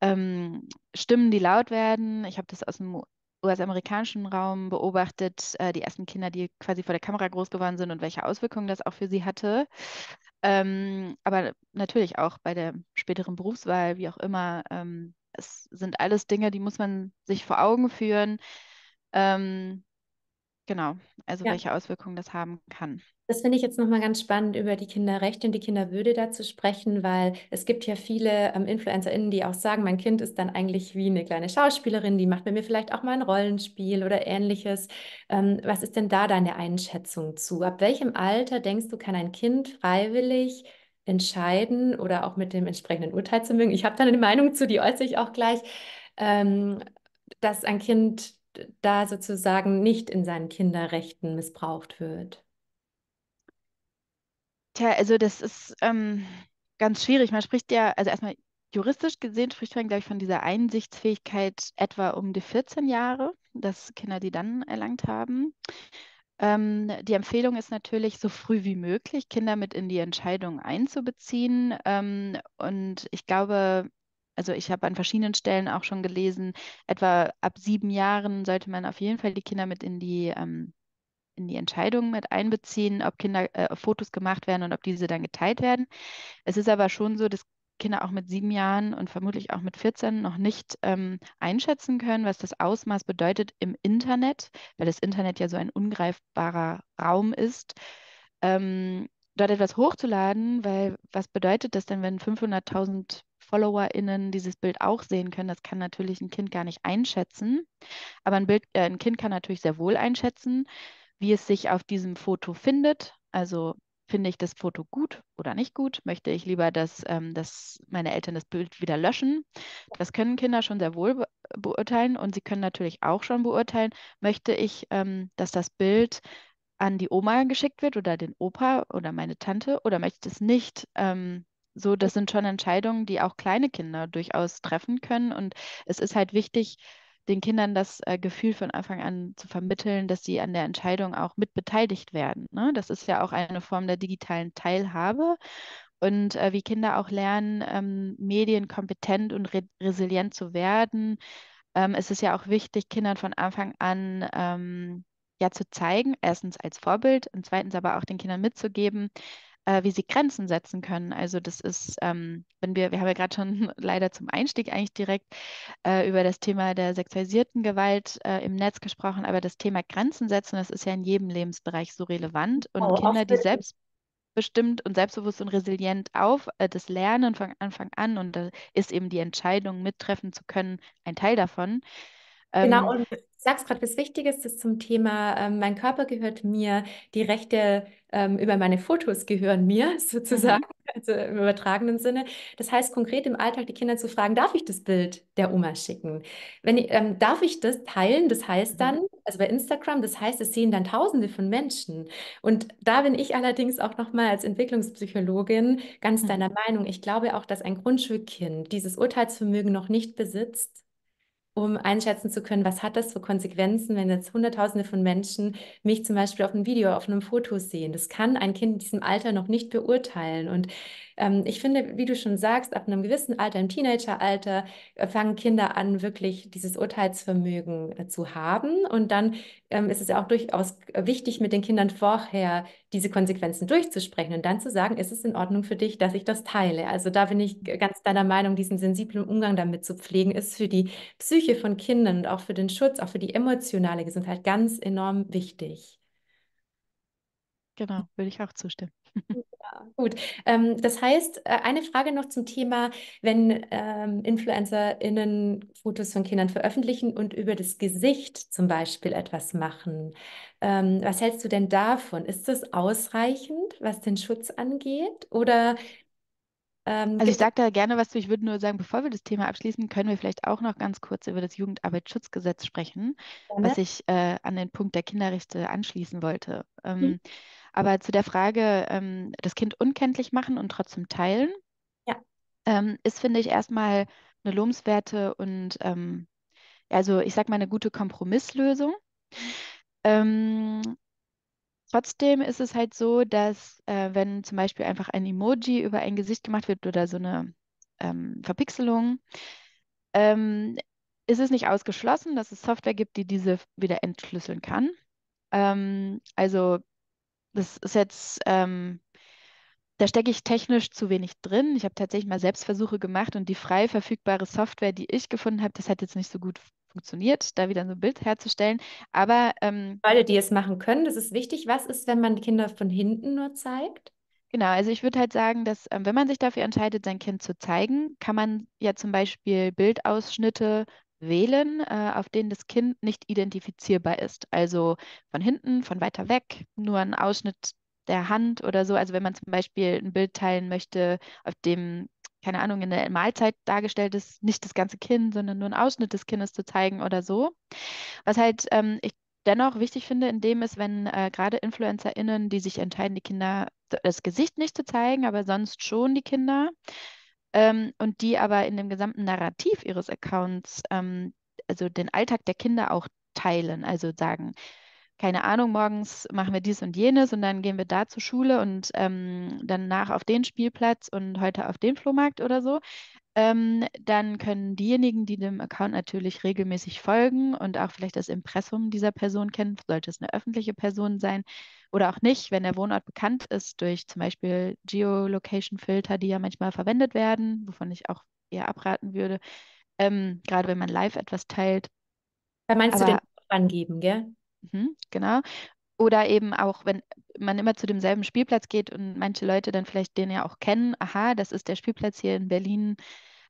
ähm, Stimmen, die laut werden. Ich habe das aus dem US-amerikanischen Raum beobachtet, äh, die ersten Kinder, die quasi vor der Kamera groß geworden sind und welche Auswirkungen das auch für sie hatte. Ähm, aber natürlich auch bei der späteren Berufswahl, wie auch immer, ähm, es sind alles Dinge, die muss man sich vor Augen führen. Ähm, Genau, also ja. welche Auswirkungen das haben kann. Das finde ich jetzt nochmal ganz spannend, über die Kinderrechte und die Kinderwürde da zu sprechen, weil es gibt ja viele ähm, InfluencerInnen, die auch sagen, mein Kind ist dann eigentlich wie eine kleine Schauspielerin, die macht bei mir vielleicht auch mal ein Rollenspiel oder ähnliches. Ähm, was ist denn da deine Einschätzung zu? Ab welchem Alter denkst du, kann ein Kind freiwillig entscheiden oder auch mit dem entsprechenden Urteil zu mögen? Ich habe da eine Meinung zu, die äußere ich auch gleich, ähm, dass ein Kind da sozusagen nicht in seinen Kinderrechten missbraucht wird? Tja, also das ist ähm, ganz schwierig. Man spricht ja, also erstmal juristisch gesehen spricht man, glaube ich, von dieser Einsichtsfähigkeit etwa um die 14 Jahre, dass Kinder die dann erlangt haben. Ähm, die Empfehlung ist natürlich, so früh wie möglich Kinder mit in die Entscheidung einzubeziehen. Ähm, und ich glaube, also ich habe an verschiedenen Stellen auch schon gelesen, etwa ab sieben Jahren sollte man auf jeden Fall die Kinder mit in die ähm, in die Entscheidungen mit einbeziehen, ob Kinder äh, Fotos gemacht werden und ob diese dann geteilt werden. Es ist aber schon so, dass Kinder auch mit sieben Jahren und vermutlich auch mit 14 noch nicht ähm, einschätzen können, was das Ausmaß bedeutet im Internet, weil das Internet ja so ein ungreifbarer Raum ist. Ähm, dort etwas hochzuladen, weil was bedeutet das denn, wenn 500.000 FollowerInnen dieses Bild auch sehen können. Das kann natürlich ein Kind gar nicht einschätzen. Aber ein, Bild, äh, ein Kind kann natürlich sehr wohl einschätzen, wie es sich auf diesem Foto findet. Also finde ich das Foto gut oder nicht gut? Möchte ich lieber, dass, ähm, dass meine Eltern das Bild wieder löschen? Das können Kinder schon sehr wohl be beurteilen und sie können natürlich auch schon beurteilen, möchte ich, ähm, dass das Bild an die Oma geschickt wird oder den Opa oder meine Tante oder möchte ich das nicht? Ähm, so, das sind schon Entscheidungen, die auch kleine Kinder durchaus treffen können. Und es ist halt wichtig, den Kindern das äh, Gefühl von Anfang an zu vermitteln, dass sie an der Entscheidung auch mitbeteiligt werden. Ne? Das ist ja auch eine Form der digitalen Teilhabe und äh, wie Kinder auch lernen, ähm, medienkompetent und re resilient zu werden. Ähm, es ist ja auch wichtig, Kindern von Anfang an ähm, ja zu zeigen, erstens als Vorbild und zweitens aber auch den Kindern mitzugeben, äh, wie sie Grenzen setzen können. Also das ist, ähm, wenn wir, wir haben ja gerade schon *laughs* leider zum Einstieg eigentlich direkt äh, über das Thema der sexualisierten Gewalt äh, im Netz gesprochen, aber das Thema Grenzen setzen, das ist ja in jedem Lebensbereich so relevant und oh, Kinder, die selbst bestimmt und selbstbewusst und resilient auf. Äh, das Lernen von Anfang an und da ist eben die Entscheidung, mittreffen zu können, ein Teil davon. Genau, ähm, und sagst gerade was Wichtiges, das zum Thema, ähm, mein Körper gehört mir, die Rechte ähm, über meine Fotos gehören mir *laughs* mhm. sozusagen, mhm. also im übertragenen Sinne. Das heißt konkret im Alltag die Kinder zu fragen, darf ich das Bild der Oma schicken? Wenn ich, ähm, darf ich das teilen? Das heißt mhm. dann, also bei Instagram, das heißt, es sehen dann Tausende von Menschen. Und da bin ich allerdings auch nochmal als Entwicklungspsychologin ganz mhm. deiner Meinung. Ich glaube auch, dass ein Grundschulkind dieses Urteilsvermögen noch nicht besitzt um einschätzen zu können, was hat das für Konsequenzen, wenn jetzt Hunderttausende von Menschen mich zum Beispiel auf einem Video, auf einem Foto sehen. Das kann ein Kind in diesem Alter noch nicht beurteilen. Und ähm, ich finde, wie du schon sagst, ab einem gewissen Alter, im Teenageralter, äh, fangen Kinder an, wirklich dieses Urteilsvermögen äh, zu haben. Und dann ähm, ist es ja auch durchaus wichtig, mit den Kindern vorher diese Konsequenzen durchzusprechen und dann zu sagen, ist es in Ordnung für dich, dass ich das teile. Also da bin ich ganz deiner Meinung, diesen sensiblen Umgang damit zu pflegen, ist für die Psyche Psyche von Kindern und auch für den Schutz, auch für die emotionale Gesundheit ganz enorm wichtig. Genau, würde ich auch zustimmen. *laughs* Ja, gut, ähm, das heißt, äh, eine Frage noch zum Thema, wenn ähm, InfluencerInnen Fotos von Kindern veröffentlichen und über das Gesicht zum Beispiel etwas machen. Ähm, was hältst du denn davon? Ist das ausreichend, was den Schutz angeht? Oder ähm, also ich sage da gerne was zu. Ich würde nur sagen, bevor wir das Thema abschließen, können wir vielleicht auch noch ganz kurz über das Jugendarbeitsschutzgesetz sprechen, ja, was ich äh, an den Punkt der Kinderrechte anschließen wollte. Ähm, mhm. Aber zu der Frage, ähm, das Kind unkenntlich machen und trotzdem teilen, ja. Ähm, ist, finde ich, erstmal eine lobenswerte und, ähm, also ich sage mal, eine gute Kompromisslösung. Mhm. Ähm, Trotzdem ist es halt so, dass äh, wenn zum Beispiel einfach ein Emoji über ein Gesicht gemacht wird oder so eine ähm, Verpixelung, ähm, ist es nicht ausgeschlossen, dass es Software gibt, die diese wieder entschlüsseln kann. Ähm, also das ist jetzt, ähm, da stecke ich technisch zu wenig drin. Ich habe tatsächlich mal Selbstversuche gemacht und die frei verfügbare Software, die ich gefunden habe, das hat jetzt nicht so gut funktioniert, da wieder so ein Bild herzustellen. Aber ähm, Leute, die es machen können, das ist wichtig. Was ist, wenn man Kinder von hinten nur zeigt? Genau, also ich würde halt sagen, dass ähm, wenn man sich dafür entscheidet, sein Kind zu zeigen, kann man ja zum Beispiel Bildausschnitte wählen, äh, auf denen das Kind nicht identifizierbar ist. Also von hinten, von weiter weg, nur ein Ausschnitt der Hand oder so. Also wenn man zum Beispiel ein Bild teilen möchte, auf dem keine Ahnung, in der Mahlzeit dargestellt ist, nicht das ganze Kind, sondern nur ein Ausschnitt des Kindes zu zeigen oder so. Was halt ähm, ich dennoch wichtig finde, in dem ist, wenn äh, gerade InfluencerInnen, die sich entscheiden, die Kinder das Gesicht nicht zu zeigen, aber sonst schon die Kinder, ähm, und die aber in dem gesamten Narrativ ihres Accounts, ähm, also den Alltag der Kinder auch teilen, also sagen, keine Ahnung, morgens machen wir dies und jenes und dann gehen wir da zur Schule und ähm, danach auf den Spielplatz und heute auf den Flohmarkt oder so. Ähm, dann können diejenigen, die dem Account natürlich regelmäßig folgen und auch vielleicht das Impressum dieser Person kennen, sollte es eine öffentliche Person sein oder auch nicht, wenn der Wohnort bekannt ist durch zum Beispiel Geolocation-Filter, die ja manchmal verwendet werden, wovon ich auch eher abraten würde, ähm, gerade wenn man live etwas teilt. Da meinst Aber, du den angeben, gell? Mhm, genau. Oder eben auch, wenn man immer zu demselben Spielplatz geht und manche Leute dann vielleicht den ja auch kennen, aha, das ist der Spielplatz hier in Berlin,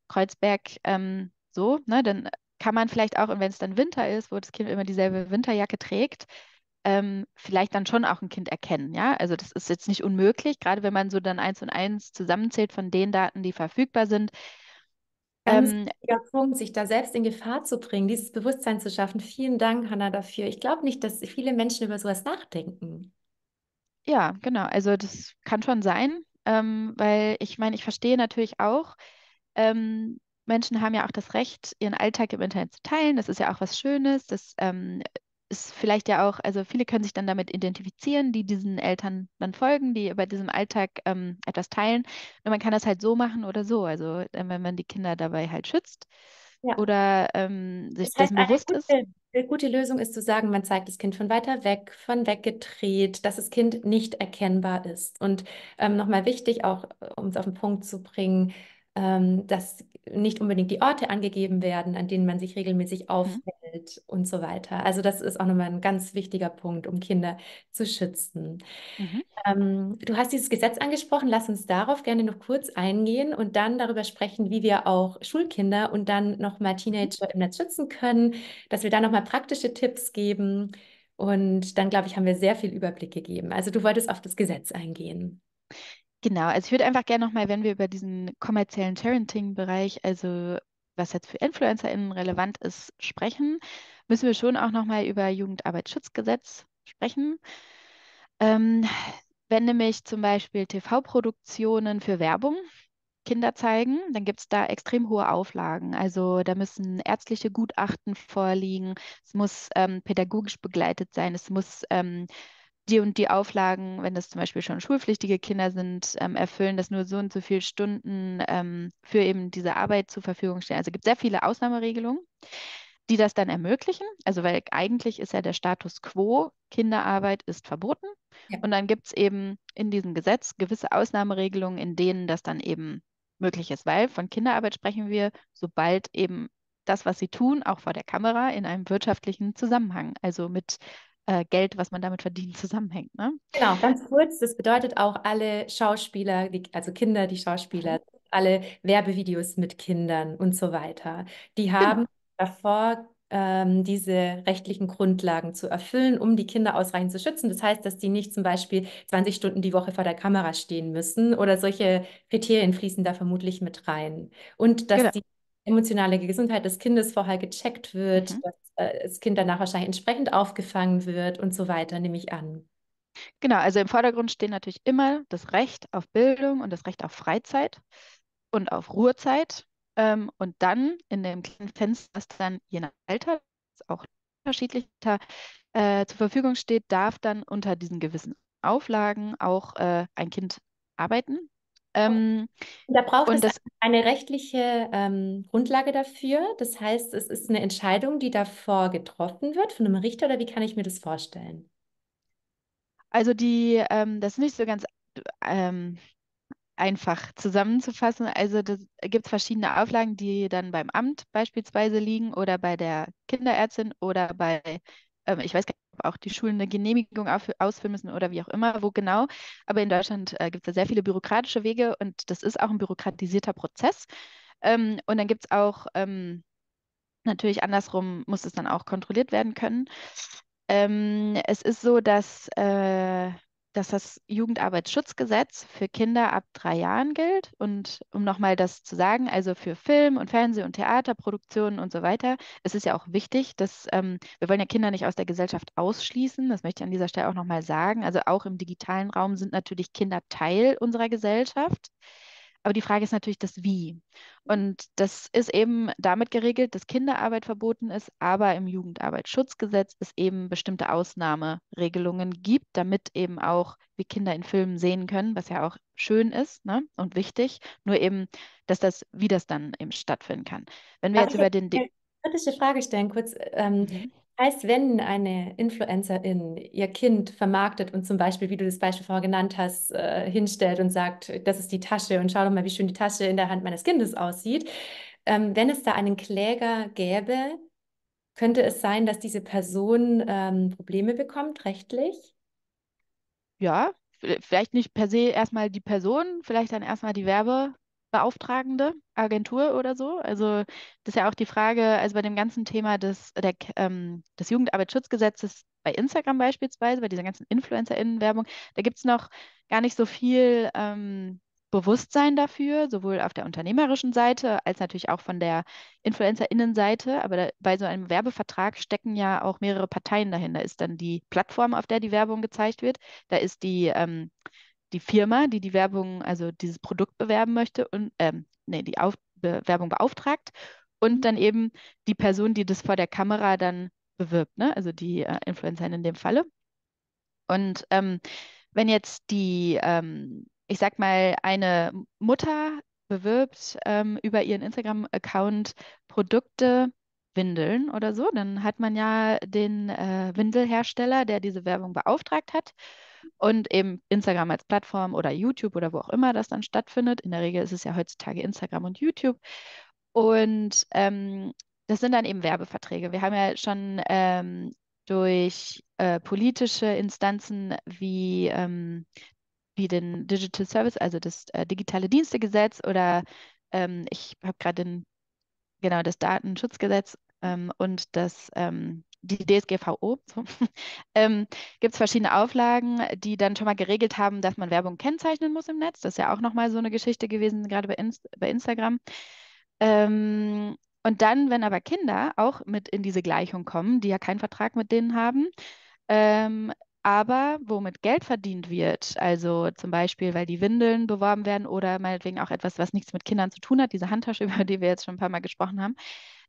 Kreuzberg, ähm, so, ne, dann kann man vielleicht auch, und wenn es dann Winter ist, wo das Kind immer dieselbe Winterjacke trägt, ähm, vielleicht dann schon auch ein Kind erkennen. Ja, also das ist jetzt nicht unmöglich, gerade wenn man so dann eins und eins zusammenzählt von den Daten, die verfügbar sind, Ganz ähm, Punkt, sich da selbst in Gefahr zu bringen, dieses Bewusstsein zu schaffen. Vielen Dank, Hanna, dafür. Ich glaube nicht, dass viele Menschen über sowas nachdenken. Ja, genau. Also das kann schon sein, ähm, weil ich meine, ich verstehe natürlich auch, ähm, Menschen haben ja auch das Recht, ihren Alltag im Internet zu teilen. Das ist ja auch was Schönes. Das ähm, ist vielleicht ja auch, also viele können sich dann damit identifizieren, die diesen Eltern dann folgen, die bei diesem Alltag ähm, etwas teilen. Und man kann das halt so machen oder so. Also äh, wenn man die Kinder dabei halt schützt ja. oder ähm, sich das, heißt, das bewusst ist. Eine gute Lösung ist zu sagen, man zeigt das Kind von weiter weg, von weggedreht, dass das Kind nicht erkennbar ist. Und ähm, nochmal wichtig, auch äh, um es auf den Punkt zu bringen, ähm, dass nicht unbedingt die Orte angegeben werden, an denen man sich regelmäßig mhm. aufhält mhm. und so weiter. Also das ist auch nochmal ein ganz wichtiger Punkt, um Kinder zu schützen. Mhm. Ähm, du hast dieses Gesetz angesprochen, lass uns darauf gerne noch kurz eingehen und dann darüber sprechen, wie wir auch Schulkinder und dann nochmal mhm. Teenager im Netz schützen können, dass wir da nochmal praktische Tipps geben. Und dann, glaube ich, haben wir sehr viel Überblick gegeben. Also du wolltest auf das Gesetz eingehen. Genau, also ich würde einfach gerne nochmal, wenn wir über diesen kommerziellen charenting bereich also was jetzt für InfluencerInnen relevant ist, sprechen, müssen wir schon auch nochmal über Jugendarbeitsschutzgesetz sprechen. Ähm, wenn nämlich zum Beispiel TV-Produktionen für Werbung Kinder zeigen, dann gibt es da extrem hohe Auflagen. Also da müssen ärztliche Gutachten vorliegen, es muss ähm, pädagogisch begleitet sein, es muss ähm, die und die Auflagen, wenn das zum Beispiel schon schulpflichtige Kinder sind, ähm, erfüllen, dass nur so und so viele Stunden ähm, für eben diese Arbeit zur Verfügung stehen. Also es gibt sehr viele Ausnahmeregelungen, die das dann ermöglichen. Also weil eigentlich ist ja der Status quo, Kinderarbeit ist verboten. Ja. Und dann gibt es eben in diesem Gesetz gewisse Ausnahmeregelungen, in denen das dann eben möglich ist, weil von Kinderarbeit sprechen wir, sobald eben das, was sie tun, auch vor der Kamera in einem wirtschaftlichen Zusammenhang, also mit äh, Geld, was man damit verdient, zusammenhängt. Ne? Genau, ganz kurz, das bedeutet auch alle Schauspieler, die, also Kinder, die Schauspieler, alle Werbevideos mit Kindern und so weiter, die genau. haben genau. davor ähm, diese rechtlichen Grundlagen zu erfüllen, um die Kinder ausreichend zu schützen. Das heißt, dass die nicht zum Beispiel 20 Stunden die Woche vor der Kamera stehen müssen oder solche Kriterien fließen da vermutlich mit rein. Und dass genau. die emotionale Gesundheit des Kindes vorher gecheckt wird, mhm. dass äh, das Kind danach wahrscheinlich entsprechend aufgefangen wird und so weiter, nehme ich an. Genau, also im Vordergrund stehen natürlich immer das Recht auf Bildung und das Recht auf Freizeit und auf Ruhezeit. Ähm, und dann in dem kleinen Fenster, das dann je nach Alter auch unterschiedlicher äh, zur Verfügung steht, darf dann unter diesen gewissen Auflagen auch äh, ein Kind arbeiten ähm, da braucht es das, eine rechtliche ähm, Grundlage dafür. Das heißt, es ist eine Entscheidung, die davor getroffen wird von einem Richter oder wie kann ich mir das vorstellen? Also die, ähm, das ist nicht so ganz ähm, einfach zusammenzufassen. Also da gibt es verschiedene Auflagen, die dann beim Amt beispielsweise liegen oder bei der Kinderärztin oder bei ähm, ich weiß gar nicht, ob auch die Schulen eine Genehmigung ausfüllen müssen oder wie auch immer, wo genau. Aber in Deutschland äh, gibt es da sehr viele bürokratische Wege und das ist auch ein bürokratisierter Prozess. Ähm, und dann gibt es auch ähm, natürlich andersrum, muss es dann auch kontrolliert werden können. Ähm, es ist so, dass äh, dass das Jugendarbeitsschutzgesetz für Kinder ab drei Jahren gilt. Und um nochmal das zu sagen, also für Film und Fernseh und Theaterproduktionen und so weiter, es ist ja auch wichtig, dass ähm, wir wollen ja Kinder nicht aus der Gesellschaft ausschließen. Das möchte ich an dieser Stelle auch nochmal sagen. Also auch im digitalen Raum sind natürlich Kinder Teil unserer Gesellschaft. Aber die Frage ist natürlich das Wie. Und das ist eben damit geregelt, dass Kinderarbeit verboten ist, aber im Jugendarbeitsschutzgesetz es eben bestimmte Ausnahmeregelungen gibt, damit eben auch wir Kinder in Filmen sehen können, was ja auch schön ist ne, und wichtig, nur eben, dass das, wie das dann eben stattfinden kann. Wenn wir Darf jetzt über den. De kritische Frage stellen, kurz. Ähm, mhm. Heißt, wenn eine Influencerin ihr Kind vermarktet und zum Beispiel, wie du das Beispiel vorher genannt hast, äh, hinstellt und sagt, das ist die Tasche und schau doch mal, wie schön die Tasche in der Hand meines Kindes aussieht, ähm, wenn es da einen Kläger gäbe, könnte es sein, dass diese Person ähm, Probleme bekommt, rechtlich? Ja, vielleicht nicht per se erstmal die Person, vielleicht dann erstmal die Werbe, beauftragende Agentur oder so. Also das ist ja auch die Frage, also bei dem ganzen Thema des, der, ähm, des Jugendarbeitsschutzgesetzes bei Instagram beispielsweise, bei dieser ganzen InfluencerInnen-Werbung, da gibt es noch gar nicht so viel ähm, Bewusstsein dafür, sowohl auf der unternehmerischen Seite als natürlich auch von der InfluencerInnen-Seite. Aber da, bei so einem Werbevertrag stecken ja auch mehrere Parteien dahin. Da ist dann die Plattform, auf der die Werbung gezeigt wird, da ist die ähm, die Firma, die die Werbung, also dieses Produkt bewerben möchte und ähm, nee, die Auf Bewerbung beauftragt und mhm. dann eben die Person, die das vor der Kamera dann bewirbt, ne? also die äh, Influencerin in dem Falle. Und ähm, wenn jetzt die, ähm, ich sag mal, eine Mutter bewirbt ähm, über ihren Instagram-Account Produkte, Windeln oder so, dann hat man ja den äh, Windelhersteller, der diese Werbung beauftragt hat und eben Instagram als Plattform oder YouTube oder wo auch immer das dann stattfindet. In der Regel ist es ja heutzutage Instagram und YouTube. Und ähm, das sind dann eben Werbeverträge. Wir haben ja schon ähm, durch äh, politische Instanzen wie, ähm, wie den Digital Service, also das äh, digitale Dienstegesetz oder ähm, ich habe gerade genau das Datenschutzgesetz ähm, und das ähm, die DSGVO, so, *laughs* ähm, gibt es verschiedene Auflagen, die dann schon mal geregelt haben, dass man Werbung kennzeichnen muss im Netz. Das ist ja auch nochmal so eine Geschichte gewesen, gerade bei, Inst bei Instagram. Ähm, und dann, wenn aber Kinder auch mit in diese Gleichung kommen, die ja keinen Vertrag mit denen haben, ähm, aber womit Geld verdient wird, also zum Beispiel, weil die Windeln beworben werden oder meinetwegen auch etwas, was nichts mit Kindern zu tun hat, diese Handtasche, *laughs* über die wir jetzt schon ein paar Mal gesprochen haben,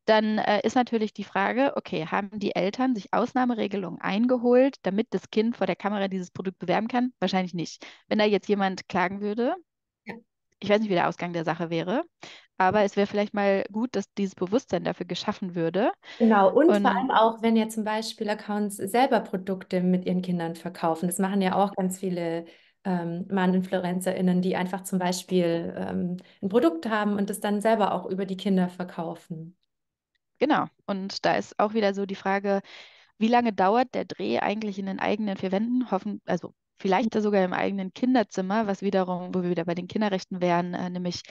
dann äh, ist natürlich die Frage, okay, haben die Eltern sich Ausnahmeregelungen eingeholt, damit das Kind vor der Kamera dieses Produkt bewerben kann? Wahrscheinlich nicht. Wenn da jetzt jemand klagen würde, ja. ich weiß nicht, wie der Ausgang der Sache wäre, aber es wäre vielleicht mal gut, dass dieses Bewusstsein dafür geschaffen würde. Genau, und, und, vor allem auch, wenn ja zum Beispiel Accounts selber Produkte mit ihren Kindern verkaufen. Das machen ja auch ganz viele ähm, Mann-InfluencerInnen, die einfach zum Beispiel ähm, ein Produkt haben und das dann selber auch über die Kinder verkaufen. Genau. Und da ist auch wieder so die Frage, wie lange dauert der Dreh eigentlich in den eigenen vier Wänden? Hoffen, also vielleicht sogar im eigenen Kinderzimmer, was wiederum, wo wir wieder bei den Kinderrechten wären, äh, nämlich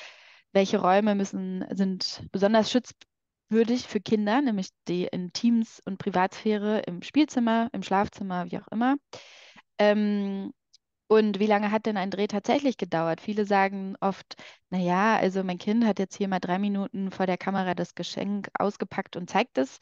welche Räume müssen, sind besonders schützwürdig für Kinder, nämlich die in Teams und Privatsphäre im Spielzimmer, im Schlafzimmer, wie auch immer. Ähm, und wie lange hat denn ein Dreh tatsächlich gedauert? Viele sagen oft, naja, also mein Kind hat jetzt hier mal drei Minuten vor der Kamera das Geschenk ausgepackt und zeigt es.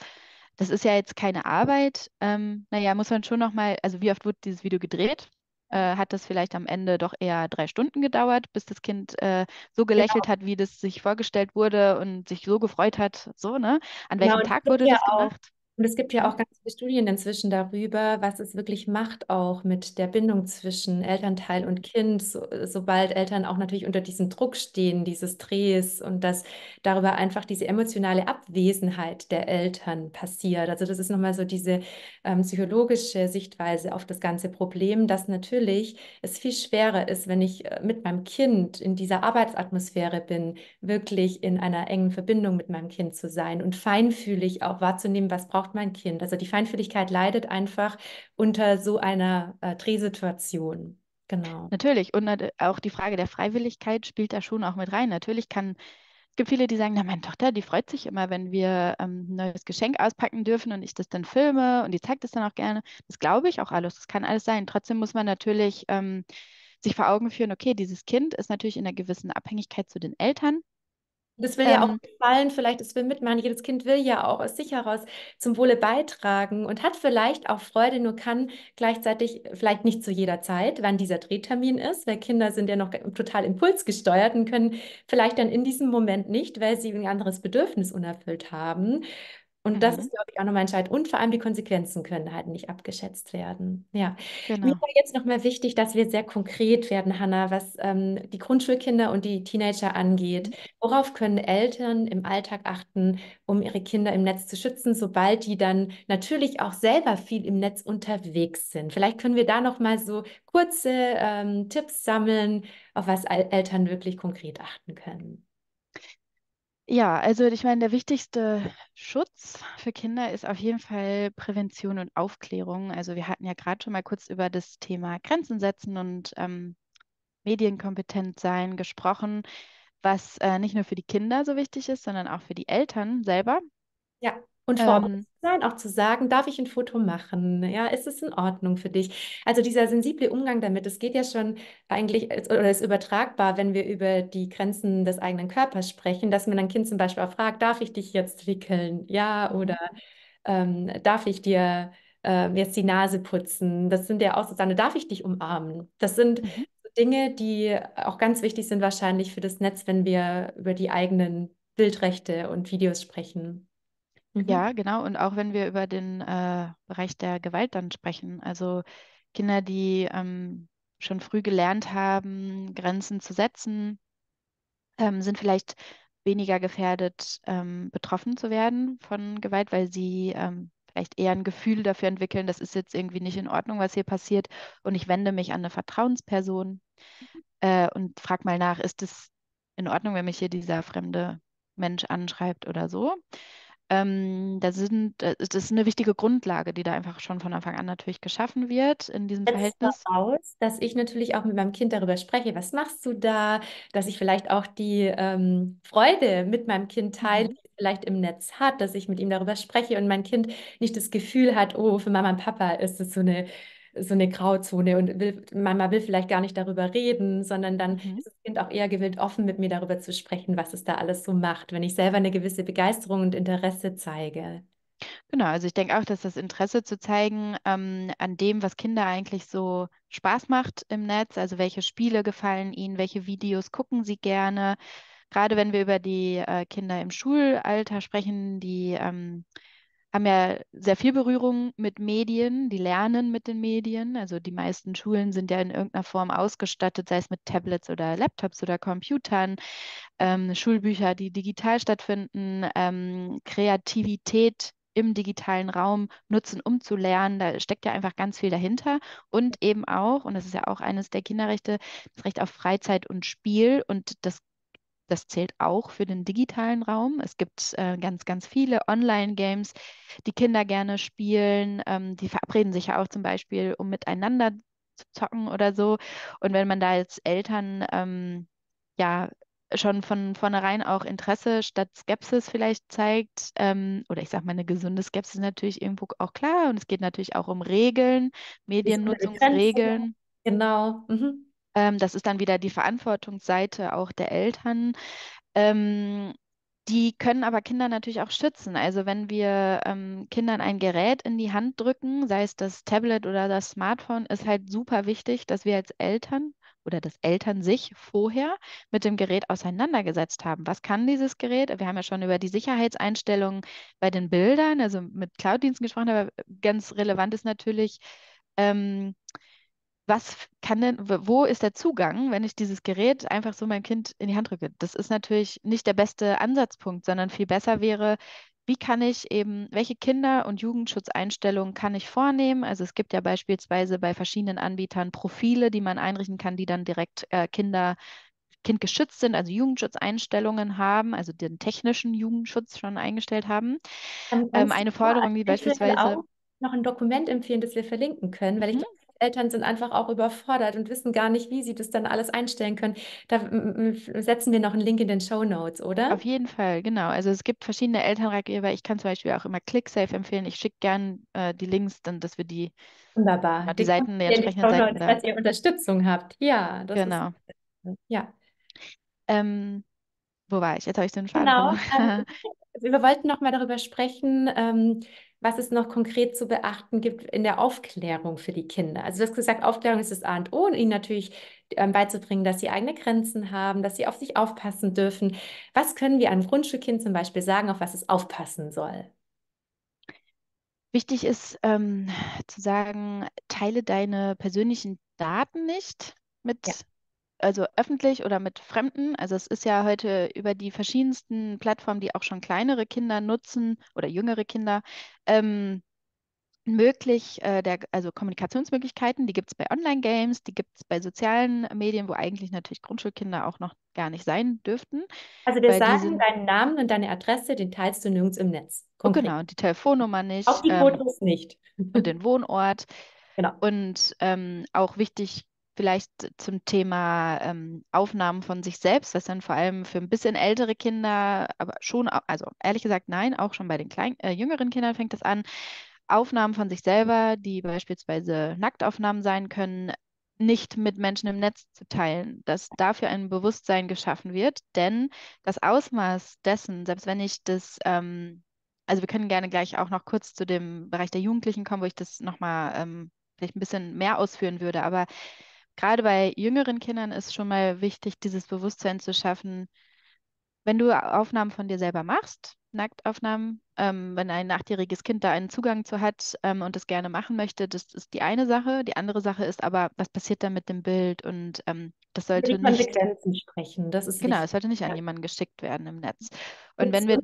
Das ist ja jetzt keine Arbeit. Ähm, naja, muss man schon nochmal, also wie oft wurde dieses Video gedreht? Äh, hat das vielleicht am Ende doch eher drei Stunden gedauert, bis das Kind äh, so genau. gelächelt genau. hat, wie das sich vorgestellt wurde und sich so gefreut hat, so, ne? An genau, welchem genau, Tag wurde das gemacht? Und es gibt ja auch ganz viele Studien inzwischen darüber, was es wirklich macht, auch mit der Bindung zwischen Elternteil und Kind, so, sobald Eltern auch natürlich unter diesem Druck stehen, dieses Drehs und dass darüber einfach diese emotionale Abwesenheit der Eltern passiert. Also das ist nochmal so diese ähm, psychologische Sichtweise auf das ganze Problem, dass natürlich es viel schwerer ist, wenn ich äh, mit meinem Kind in dieser Arbeitsatmosphäre bin, wirklich in einer engen Verbindung mit meinem Kind zu sein und feinfühlig auch wahrzunehmen, was braucht braucht mein Kind. Also die Feinfühligkeit leidet einfach unter so einer äh, Drehsituation. Genau. Natürlich. Und auch die Frage der Freiwilligkeit spielt da schon auch mit rein. Natürlich kann es gibt viele, die sagen, na, meine Tochter, die freut sich immer, wenn wir ähm, ein neues Geschenk auspacken dürfen und ich das dann filme und die zeigt das dann auch gerne. Das glaube ich auch alles, das kann alles sein. Trotzdem muss man natürlich ähm, sich vor Augen führen, okay, dieses Kind ist natürlich in einer gewissen Abhängigkeit zu den Eltern. Das will ähm, ja auch gefallen, ähm. vielleicht es will mitmachen. Jedes Kind will ja auch aus sich heraus zum Wohle beitragen und hat vielleicht auch Freude, nur kann gleichzeitig äh, vielleicht nicht zu jeder Zeit, wann dieser Drehtermin ist, weil Kinder sind ja noch total impulsgesteuert und können vielleicht dann in diesem Moment nicht, weil sie ein anderes Bedürfnis unerfüllt haben. Und das mhm. ist, glaube ich, auch nochmal entscheidend. Und vor allem die Konsequenzen können halt nicht abgeschätzt werden. Ja. Genau. Mir war jetzt nochmal wichtig, dass wir sehr konkret werden, Hanna, was ähm, die Grundschulkinder und die Teenager angeht. Mhm. Worauf können Eltern im Alltag achten, um ihre Kinder im Netz zu schützen, sobald die dann natürlich auch selber viel im Netz unterwegs sind? Vielleicht können wir da nochmal so kurze ähm, Tipps sammeln, auf was Eltern wirklich konkret achten können. Ja, also ich meine, der wichtigste Schutz für Kinder ist auf jeden Fall Prävention und Aufklärung. Also wir hatten ja gerade schon mal kurz über das Thema Grenzen setzen und ähm, medienkompetent sein gesprochen, was äh, nicht nur für die Kinder so wichtig ist, sondern auch für die Eltern selber. Ja. Und ähm. sein, auch zu sagen, darf ich ein Foto machen? Ja, ist es in Ordnung für dich? Also dieser sensible Umgang damit, es geht ja schon eigentlich, oder ist übertragbar, wenn wir über die Grenzen des eigenen Körpers sprechen, dass man ein Kind zum Beispiel auch fragt, darf ich dich jetzt wickeln? Ja, oder mhm. ähm, darf ich dir äh, jetzt die Nase putzen? Das sind ja auch sozusagen, darf ich dich umarmen? Das sind mhm. Dinge, die auch ganz wichtig sind wahrscheinlich für das Netz, wenn wir über die eigenen Bildrechte und Videos sprechen. Mhm. Ja, genau. Und auch wenn wir über den äh, Bereich der Gewalt dann sprechen, also Kinder, die ähm, schon früh gelernt haben, Grenzen zu setzen, ähm, sind vielleicht weniger gefährdet, ähm, betroffen zu werden von Gewalt, weil sie ähm, vielleicht eher ein Gefühl dafür entwickeln, das ist jetzt irgendwie nicht in Ordnung, was hier passiert und ich wende mich an eine Vertrauensperson mhm. äh, und frage mal nach, ist es in Ordnung, wenn mich hier dieser fremde Mensch anschreibt oder so. Ähm, das, sind, das äh, ist eine wichtige Grundlage, die da einfach schon von Anfang an natürlich geschaffen wird in diesem das Verhältnis. Aus, dass ich natürlich auch mit meinem Kind darüber spreche, was machst du da, dass ich vielleicht auch die ähm, Freude mit meinem Kind teile, mhm. vielleicht im Netz hat, dass ich mit ihm darüber spreche und mein Kind nicht das Gefühl hat, oh, für Mama und Papa ist das so eine so eine Grauzone und will, Mama will vielleicht gar nicht darüber reden, sondern dann mhm. ist das Kind auch eher gewillt, offen mit mir darüber zu sprechen, was es da alles so macht, wenn ich selber eine gewisse Begeisterung und Interesse zeige. Genau, also ich denke auch, dass das Interesse zu zeigen ähm, an dem, was Kinder eigentlich so Spaß macht im Netz, also welche Spiele gefallen ihnen, welche Videos gucken sie gerne. Gerade wenn wir über die äh, Kinder im Schulalter sprechen, die ähm, haben ja sehr viel Berührung mit Medien, die lernen mit den Medien. Also die meisten Schulen sind ja in irgendeiner Form ausgestattet, sei es mit Tablets oder Laptops oder Computern, ähm, Schulbücher, die digital stattfinden, ähm, Kreativität im digitalen Raum nutzen, um zu lernen. Da steckt ja einfach ganz viel dahinter. Und eben auch, und das ist ja auch eines der Kinderrechte, das Recht auf Freizeit und Spiel. Und das das zählt auch für den digitalen Raum. Es gibt äh, ganz, ganz viele Online-Games, die Kinder gerne spielen. Ähm, die verabreden sich ja auch zum Beispiel, um miteinander zu zocken oder so. Und wenn man da als Eltern ähm, ja schon von vornherein auch Interesse statt Skepsis vielleicht zeigt, ähm, oder ich sage mal eine gesunde Skepsis natürlich irgendwo auch klar. Und es geht natürlich auch um Regeln, Mediennutzungsregeln. Genau. Mhm. Ähm, das ist dann wieder die Verantwortungsseite auch der Eltern. Ähm, die können aber Kinder natürlich auch schützen. Also wenn wir ähm, Kindern ein Gerät in die Hand drücken, sei es das Tablet oder das Smartphone, ist halt super wichtig, dass wir als Eltern oder dass Eltern sich vorher mit dem Gerät auseinandergesetzt haben. Was kann dieses Gerät? Wir haben ja schon über die Sicherheitseinstellungen bei den Bildern, also mit Cloud-Diensten gesprochen, aber ganz relevant ist natürlich, ähm, was kann denn, wo ist der Zugang, wenn ich dieses Gerät einfach so meinem Kind in die Hand drücke? Das ist natürlich nicht der beste Ansatzpunkt, sondern viel besser wäre, wie kann ich eben, welche Kinder- und Jugendschutzeinstellungen kann ich vornehmen? Also es gibt ja beispielsweise bei verschiedenen Anbietern Profile, die man einrichten kann, die dann direkt äh, Kinder kindgeschützt sind, also Jugendschutzeinstellungen haben, also den technischen Jugendschutz schon eingestellt haben. Ähm, ähm eine Forderung, wie beispielsweise noch ein Dokument empfehlen, das wir verlinken können, weil ich mhm. Eltern sind einfach auch überfordert und wissen gar nicht, wie sie das dann alles einstellen können. Da setzen wir noch einen Link in den Show Notes, oder? Auf jeden Fall, genau. Also es gibt verschiedene Elternratgeber. Ich kann zum Beispiel auch immer ClickSafe empfehlen. Ich schicke gern äh, die Links, dann, dass wir die, Wunderbar. die, die Seiten, die entsprechenden Seiten. Notes, da. Dass ihr Unterstützung habt. Ja, genau. Ist, ja. Ähm, wo war ich? Jetzt habe ich den Faden. Genau. Ähm, *laughs* wir wollten noch mal darüber sprechen, ähm, was es noch konkret zu beachten gibt in der Aufklärung für die Kinder. Also du hast gesagt, Aufklärung ist das A und O und ihnen natürlich ähm, beizubringen, dass sie eigene Grenzen haben, dass sie auf sich aufpassen dürfen. Was können wir einem Grundschulkind zum Beispiel sagen, auf was es aufpassen soll? Wichtig ist ähm, zu sagen, teile deine persönlichen Daten nicht mit ja also öffentlich oder mit Fremden. Also es ist ja heute über die verschiedensten Plattformen, die auch schon kleinere Kinder nutzen oder jüngere Kinder, ähm, möglich, äh, der, also Kommunikationsmöglichkeiten, die gibt es bei Online-Games, die gibt es bei sozialen Medien, wo eigentlich natürlich Grundschulkinder auch noch gar nicht sein dürften. Also wir sagen diesen... deinen Namen und deine Adresse, den teilst du nirgends im Netz. Oh, konkret. Oh, genau, die Telefonnummer nicht. Auch die ähm, Fotos ähm, nicht. Und den *laughs* Wohnort. Genau. Und ähm, auch wichtig Vielleicht zum Thema ähm, Aufnahmen von sich selbst, was dann vor allem für ein bisschen ältere Kinder, aber schon, also ehrlich gesagt, nein, auch schon bei den klein, äh, jüngeren Kindern fängt das an. Aufnahmen von sich selber, die beispielsweise Nacktaufnahmen sein können, nicht mit Menschen im Netz zu teilen, dass dafür ein Bewusstsein geschaffen wird, denn das Ausmaß dessen, selbst wenn ich das, ähm, also wir können gerne gleich auch noch kurz zu dem Bereich der Jugendlichen kommen, wo ich das nochmal ähm, vielleicht ein bisschen mehr ausführen würde, aber gerade bei jüngeren Kindern ist schon mal wichtig, dieses Bewusstsein zu schaffen, wenn du Aufnahmen von dir selber machst, Nacktaufnahmen, ähm, wenn ein achtjähriges Kind da einen Zugang zu hat ähm, und das gerne machen möchte, das ist die eine Sache. Die andere Sache ist aber, was passiert da mit dem Bild und ähm, das sollte die nicht. Konsequenzen sprechen. Das ist genau, es sollte nicht ja. an jemanden geschickt werden im Netz. Und, und wenn so wir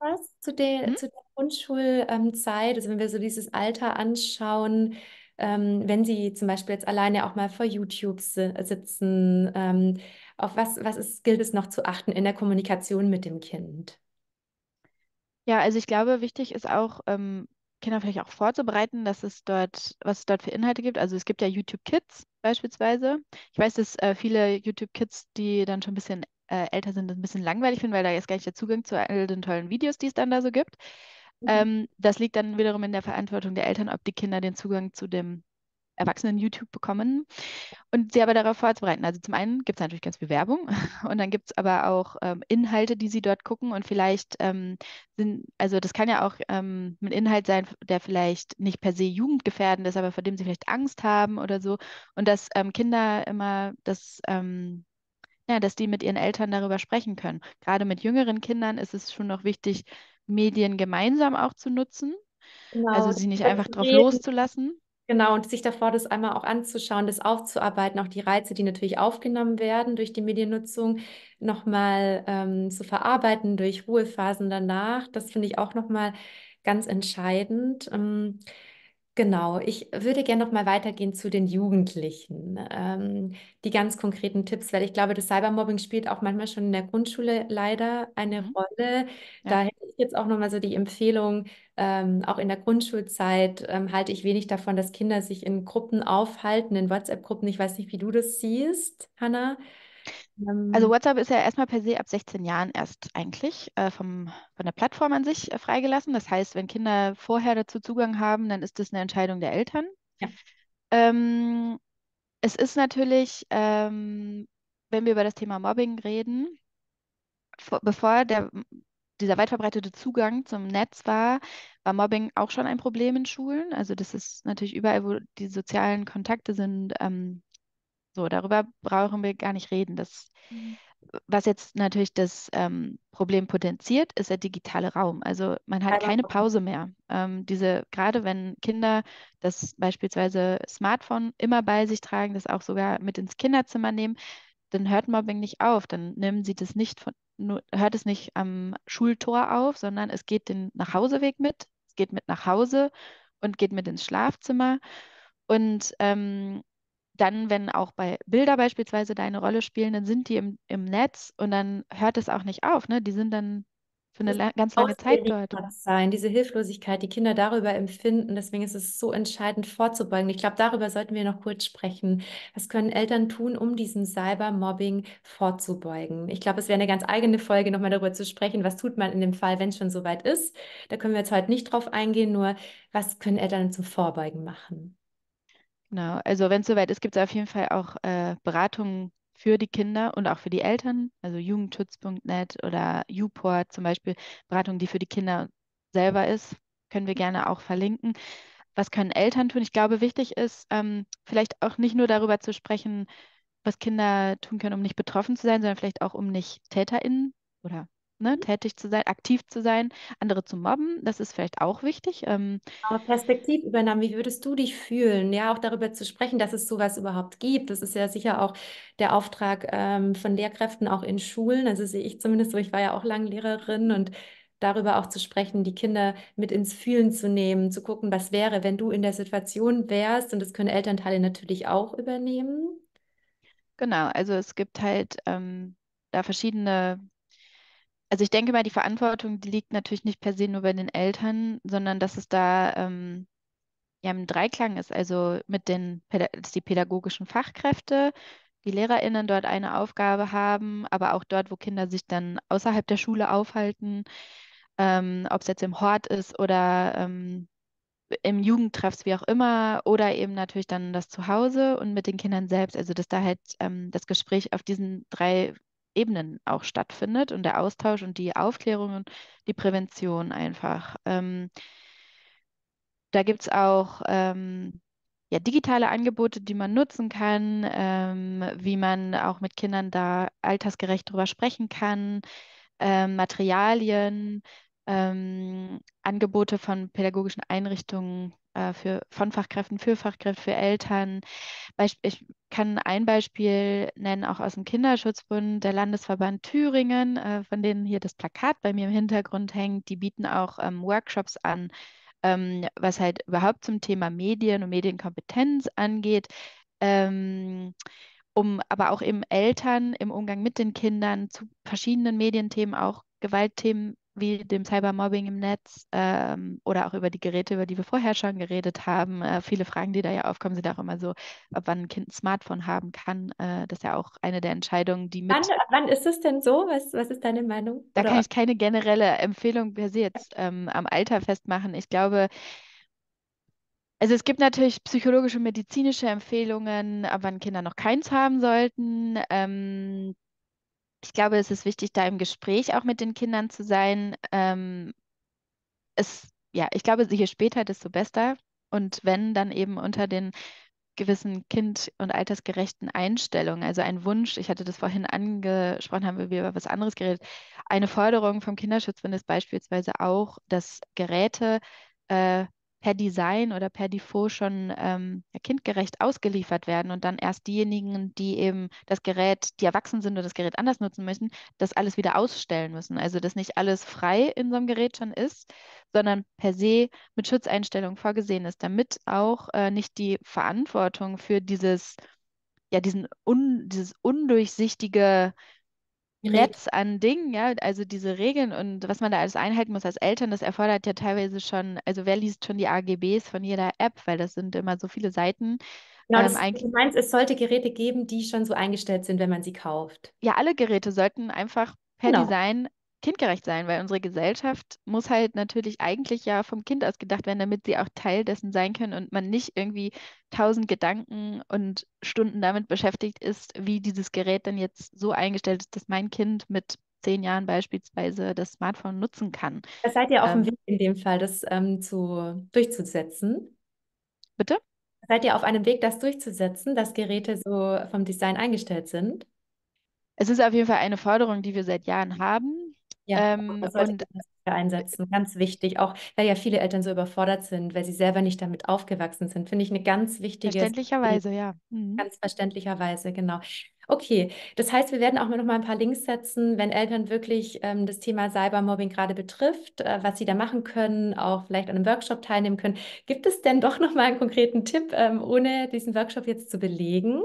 was zu der, hm? zu der Grundschulzeit, also wenn wir so dieses Alter anschauen, ähm, wenn Sie zum Beispiel jetzt alleine auch mal vor YouTube si sitzen, ähm, auf was, was ist, gilt es noch zu achten in der Kommunikation mit dem Kind? Ja, also ich glaube, wichtig ist auch, ähm, Kinder vielleicht auch vorzubereiten, dass es dort, was es dort für Inhalte gibt. Also es gibt ja YouTube Kids beispielsweise. Ich weiß, dass äh, viele YouTube Kids, die dann schon ein bisschen äh, älter sind, das ein bisschen langweilig finden, weil da jetzt gar nicht der Zugang zu all den tollen Videos, die es dann da so gibt. Mhm. Ähm, das liegt dann wiederum in der Verantwortung der Eltern, ob die Kinder den Zugang zu dem Erwachsenen YouTube bekommen und sie aber darauf vorzubereiten. Also zum einen gibt es natürlich ganz viel Werbung *laughs* und dann gibt es aber auch ähm, Inhalte, die sie dort gucken und vielleicht ähm, sind, also das kann ja auch ähm, ein Inhalt sein, der vielleicht nicht per se jugendgefährdend ist, aber vor dem sie vielleicht Angst haben oder so. Und dass ähm, Kinder immer das ähm, ja, dass die mit ihren Eltern darüber sprechen können. Gerade mit jüngeren Kindern ist es schon noch wichtig, Medien gemeinsam auch zu nutzen. Genau. Also sie nicht einfach drauf loszulassen. Genau, und sich davor das einmal auch anzuschauen, das aufzuarbeiten, auch die Reize, die natürlich aufgenommen werden durch die Mediennutzung, nochmal ähm, zu verarbeiten durch Ruhephasen danach. Das finde ich auch nochmal ganz entscheidend. Ähm, genau, ich würde gerne nochmal weitergehen zu den Jugendlichen. Ähm, die ganz konkreten Tipps, weil ich glaube, das Cybermobbing spielt auch manchmal schon in der Grundschule leider eine mhm. Rolle. Ja. Da hätte jetzt auch nochmal so die Empfehlung, ähm, auch in der Grundschulzeit ähm, halte ich wenig davon, dass Kinder sich in Gruppen aufhalten, in WhatsApp-Gruppen. Ich weiß nicht, wie du das siehst, Hannah. Ähm. Also WhatsApp ist ja erstmal per se ab 16 Jahren erst eigentlich äh, vom, von der Plattform an sich äh, freigelassen. Das heißt, wenn Kinder vorher dazu Zugang haben, dann ist das eine Entscheidung der Eltern. Ja. Ähm, es ist natürlich, ähm, wenn wir über das Thema Mobbing reden, bevor der dieser weit verbreitete Zugang zum Netz war, war Mobbing auch schon ein Problem in Schulen. Also das ist natürlich überall, wo die sozialen Kontakte sind, ähm, so, darüber brauchen wir gar nicht reden. Das, mhm. Was jetzt natürlich das ähm, Problem potenziert, ist der digitale Raum. Also man hat keine Pause mehr. Ähm, diese, gerade wenn Kinder das beispielsweise Smartphone immer bei sich tragen, das auch sogar mit ins Kinderzimmer nehmen, dann hört Mobbing nicht auf, dann nehmen sie das nicht von, hört es nicht am Schultor auf, sondern es geht den Nachhauseweg mit, es geht mit nach Hause und geht mit ins Schlafzimmer. Und ähm, dann, wenn auch bei Bilder beispielsweise deine Rolle spielen, dann sind die im, im Netz und dann hört es auch nicht auf. Ne? Die sind dann für eine la ganz lange Zeit dort. Sein, diese Hilflosigkeit, die Kinder darüber empfinden. Deswegen ist es so entscheidend vorzubeugen. Ich glaube, darüber sollten wir noch kurz sprechen. Was können Eltern tun, um diesem Cybermobbing vorzubeugen? Ich glaube, es wäre eine ganz eigene Folge, nochmal darüber zu sprechen. Was tut man in dem Fall, wenn es schon soweit ist? Da können wir jetzt heute nicht drauf eingehen, nur was können Eltern zum Vorbeugen machen? Genau, also wenn es soweit ist, gibt es auf jeden Fall auch äh, Beratungen für die Kinder und auch für die Eltern, also jugendschutz.net oder Uport zum Beispiel, Beratung, die für die Kinder selber ist, können wir gerne auch verlinken. Was können Eltern tun? Ich glaube, wichtig ist, ähm, vielleicht auch nicht nur darüber zu sprechen, was Kinder tun können, um nicht betroffen zu sein, sondern vielleicht auch, um nicht TäterInnen oder ne, tätig zu sein, aktiv zu sein, andere zu mobben, das ist vielleicht auch wichtig. Ähm, Aber Perspektivübernahme, wie würdest du dich fühlen? Ja, auch darüber zu sprechen, dass es sowas überhaupt gibt. Das ist ja sicher auch der Auftrag ähm, von Lehrkräften auch in Schulen. Also sehe ich zumindest so, ich war ja auch lange Lehrerin und darüber auch zu sprechen, die Kinder mit ins Fühlen zu nehmen, zu gucken, was wäre, wenn du in der Situation wärst. Und das können Elternteile natürlich auch übernehmen. Genau, also es gibt halt ähm, da verschiedene also ich denke mal, die Verantwortung, die liegt natürlich nicht per se nur bei den Eltern, sondern dass es da ähm, ja im Dreiklang ist, also mit den dass die pädagogischen Fachkräfte, die LehrerInnen dort eine Aufgabe haben, aber auch dort, wo Kinder sich dann außerhalb der Schule aufhalten, ähm, ob es jetzt im Hort ist oder ähm, im Jugendtreffs, wie auch immer, oder eben natürlich dann das Zuhause und mit den Kindern selbst. Also, dass da halt ähm, das Gespräch auf diesen drei Ebenen auch stattfindet und der Austausch und die Aufklärung und die Prävention einfach. Ähm, da gibt es auch ähm, ja, digitale Angebote, die man nutzen kann, ähm, wie man auch mit Kindern da altersgerecht drüber sprechen kann, ähm, Materialien, ähm, Angebote von pädagogischen Einrichtungen, äh, für, von Fachkräften für Fachkräfte, für Eltern. Beisp ich kann ein Beispiel nennen, auch aus dem Kinderschutzbund, der Landesverband Thüringen, äh, von denen hier das Plakat bei mir im Hintergrund hängt. Die bieten auch ähm, Workshops an, ähm, was halt überhaupt zum Thema Medien und Medienkompetenz angeht. Ähm, um aber auch eben Eltern im Umgang mit den Kindern zu verschiedenen Medienthemen, auch Gewaltthemen wie dem Cybermobbing im Netz ähm, oder auch über die Geräte, über die wir vorher schon geredet haben. Äh, viele Fragen, die da ja aufkommen, sind auch immer so, ob wann ein Kind ein Smartphone haben kann. Äh, das ist ja auch eine der Entscheidungen, die mit. Wann, wann ist es denn so? Was, was ist deine Meinung? Da oder? kann ich keine generelle Empfehlung per se jetzt ähm, am Alter festmachen. Ich glaube, also es gibt natürlich psychologische, medizinische Empfehlungen, ab wann Kinder noch keins haben sollten. Ähm, ich glaube, es ist wichtig, da im Gespräch auch mit den Kindern zu sein. Ähm, es, ja, ich glaube, je später, desto besser. Und wenn, dann eben unter den gewissen kind- und altersgerechten Einstellungen, also ein Wunsch, ich hatte das vorhin angesprochen, haben wir über was anderes geredet, eine Forderung vom Kinderschutz ist beispielsweise auch, dass Geräte äh, per Design oder per Default schon ähm, kindgerecht ausgeliefert werden und dann erst diejenigen, die eben das Gerät, die erwachsen sind und das Gerät anders nutzen müssen, das alles wieder ausstellen müssen. Also dass nicht alles frei in so einem Gerät schon ist, sondern per se mit Schutzeinstellungen vorgesehen ist, damit auch äh, nicht die Verantwortung für dieses, ja, diesen un, dieses undurchsichtige Netz mhm. an Dingen, ja, also diese Regeln und was man da alles einhalten muss als Eltern, das erfordert ja teilweise schon, also wer liest schon die AGBs von jeder App, weil das sind immer so viele Seiten. Genau, ähm, du meinst, es sollte Geräte geben, die schon so eingestellt sind, wenn man sie kauft. Ja, alle Geräte sollten einfach per genau. Design kindgerecht sein, weil unsere Gesellschaft muss halt natürlich eigentlich ja vom Kind aus gedacht werden, damit sie auch Teil dessen sein können und man nicht irgendwie tausend Gedanken und Stunden damit beschäftigt ist, wie dieses Gerät dann jetzt so eingestellt ist, dass mein Kind mit zehn Jahren beispielsweise das Smartphone nutzen kann. Da seid ihr auf dem ähm, Weg in dem Fall, das ähm, zu, durchzusetzen. Bitte? Seid ihr auf einem Weg, das durchzusetzen, dass Geräte so vom Design eingestellt sind? Es ist auf jeden Fall eine Forderung, die wir seit Jahren haben, ja, ähm, das sollte und einsetzen, ganz wichtig. Auch weil ja viele Eltern so überfordert sind, weil sie selber nicht damit aufgewachsen sind, finde ich eine ganz wichtige. Verständlicherweise, ja. Mhm. Ganz verständlicherweise, genau. Okay, das heißt, wir werden auch noch mal ein paar Links setzen, wenn Eltern wirklich ähm, das Thema Cybermobbing gerade betrifft, äh, was sie da machen können, auch vielleicht an einem Workshop teilnehmen können. Gibt es denn doch noch mal einen konkreten Tipp, ähm, ohne diesen Workshop jetzt zu belegen,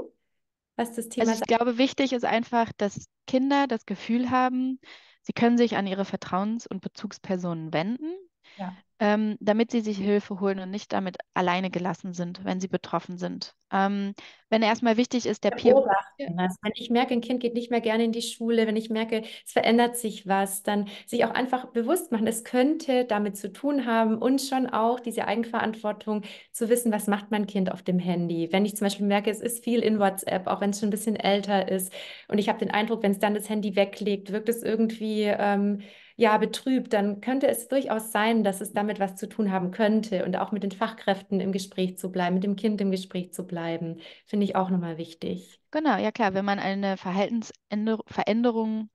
was das Thema? Also ich glaube, wichtig ist einfach, dass Kinder das Gefühl haben, Sie können sich an Ihre Vertrauens- und Bezugspersonen wenden. Ja ähm, damit sie sich Hilfe holen und nicht damit alleine gelassen sind, wenn sie betroffen sind. Ähm, wenn erstmal wichtig ist, der Peer. Also wenn ich merke, ein Kind geht nicht mehr gerne in die Schule, wenn ich merke, es verändert sich was, dann sich auch einfach bewusst machen, es könnte damit zu tun haben und schon auch diese Eigenverantwortung zu wissen, was macht mein Kind auf dem Handy. Wenn ich zum Beispiel merke, es ist viel in WhatsApp, auch wenn es schon ein bisschen älter ist und ich habe den Eindruck, wenn es dann das Handy weglegt, wirkt es irgendwie. Ähm, ja, betrübt, dann könnte es durchaus sein, dass es damit was zu tun haben könnte und auch mit den Fachkräften im Gespräch zu bleiben, mit dem Kind im Gespräch zu bleiben, finde ich auch nochmal wichtig. Genau, ja klar, wenn man eine Verhaltensveränderung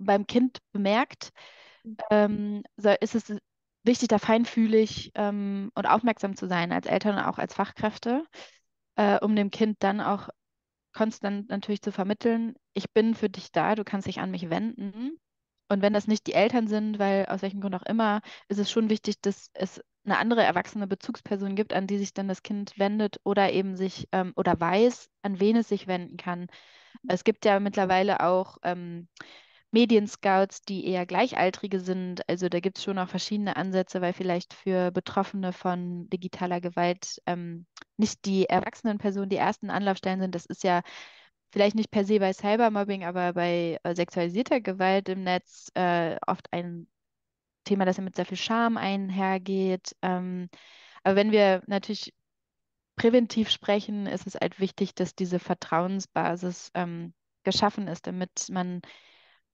beim Kind bemerkt, ähm, so ist es wichtig, da feinfühlig ähm, und aufmerksam zu sein, als Eltern und auch als Fachkräfte, äh, um dem Kind dann auch konstant natürlich zu vermitteln, ich bin für dich da, du kannst dich an mich wenden. Und wenn das nicht die Eltern sind, weil aus welchem Grund auch immer, ist es schon wichtig, dass es eine andere erwachsene Bezugsperson gibt, an die sich dann das Kind wendet oder eben sich ähm, oder weiß, an wen es sich wenden kann. Mhm. Es gibt ja mittlerweile auch ähm, Medienscouts, die eher Gleichaltrige sind. Also da gibt es schon auch verschiedene Ansätze, weil vielleicht für Betroffene von digitaler Gewalt ähm, nicht die erwachsenen Personen die ersten Anlaufstellen sind. Das ist ja vielleicht nicht per se bei Cybermobbing, aber bei äh, sexualisierter Gewalt im Netz äh, oft ein Thema, das ja mit sehr viel Scham einhergeht. Ähm, aber wenn wir natürlich präventiv sprechen, ist es halt wichtig, dass diese Vertrauensbasis ähm, geschaffen ist, damit man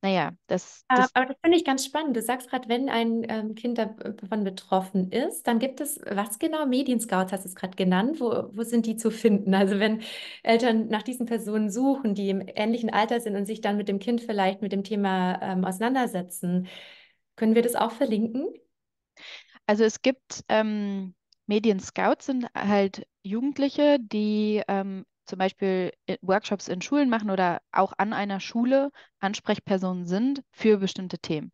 naja, das, ah, das. Aber das finde ich ganz spannend. Du sagst gerade, wenn ein ähm, Kind äh, davon betroffen ist, dann gibt es, was genau? Medienscouts hast du es gerade genannt. Wo, wo sind die zu finden? Also, wenn Eltern nach diesen Personen suchen, die im ähnlichen Alter sind und sich dann mit dem Kind vielleicht mit dem Thema ähm, auseinandersetzen, können wir das auch verlinken? Also, es gibt. Ähm, medien sind halt Jugendliche, die ähm, zum Beispiel äh, Workshops in Schulen machen oder auch an einer Schule Ansprechpersonen sind für bestimmte Themen.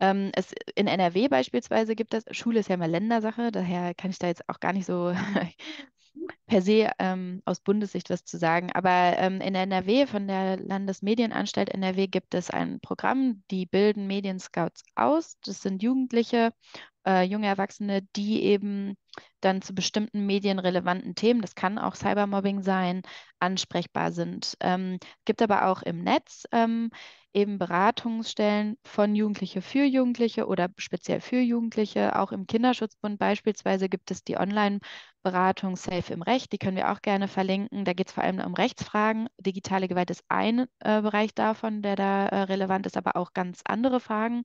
Ähm, es, in NRW beispielsweise gibt es, Schule ist ja immer Ländersache, daher kann ich da jetzt auch gar nicht so *laughs* per se ähm, aus Bundessicht was zu sagen, aber ähm, in NRW von der Landesmedienanstalt NRW gibt es ein Programm, die bilden Medienscouts aus. Das sind Jugendliche, äh, junge Erwachsene, die eben dann zu bestimmten medienrelevanten Themen, das kann auch Cybermobbing sein, ansprechbar sind. Ähm, gibt aber auch im Netz ähm, eben Beratungsstellen von Jugendliche für Jugendliche oder speziell für Jugendliche. Auch im Kinderschutzbund beispielsweise gibt es die Online- Beratung Safe im Recht, die können wir auch gerne verlinken. Da geht es vor allem um Rechtsfragen. Digitale Gewalt ist ein äh, Bereich davon, der da äh, relevant ist, aber auch ganz andere Fragen,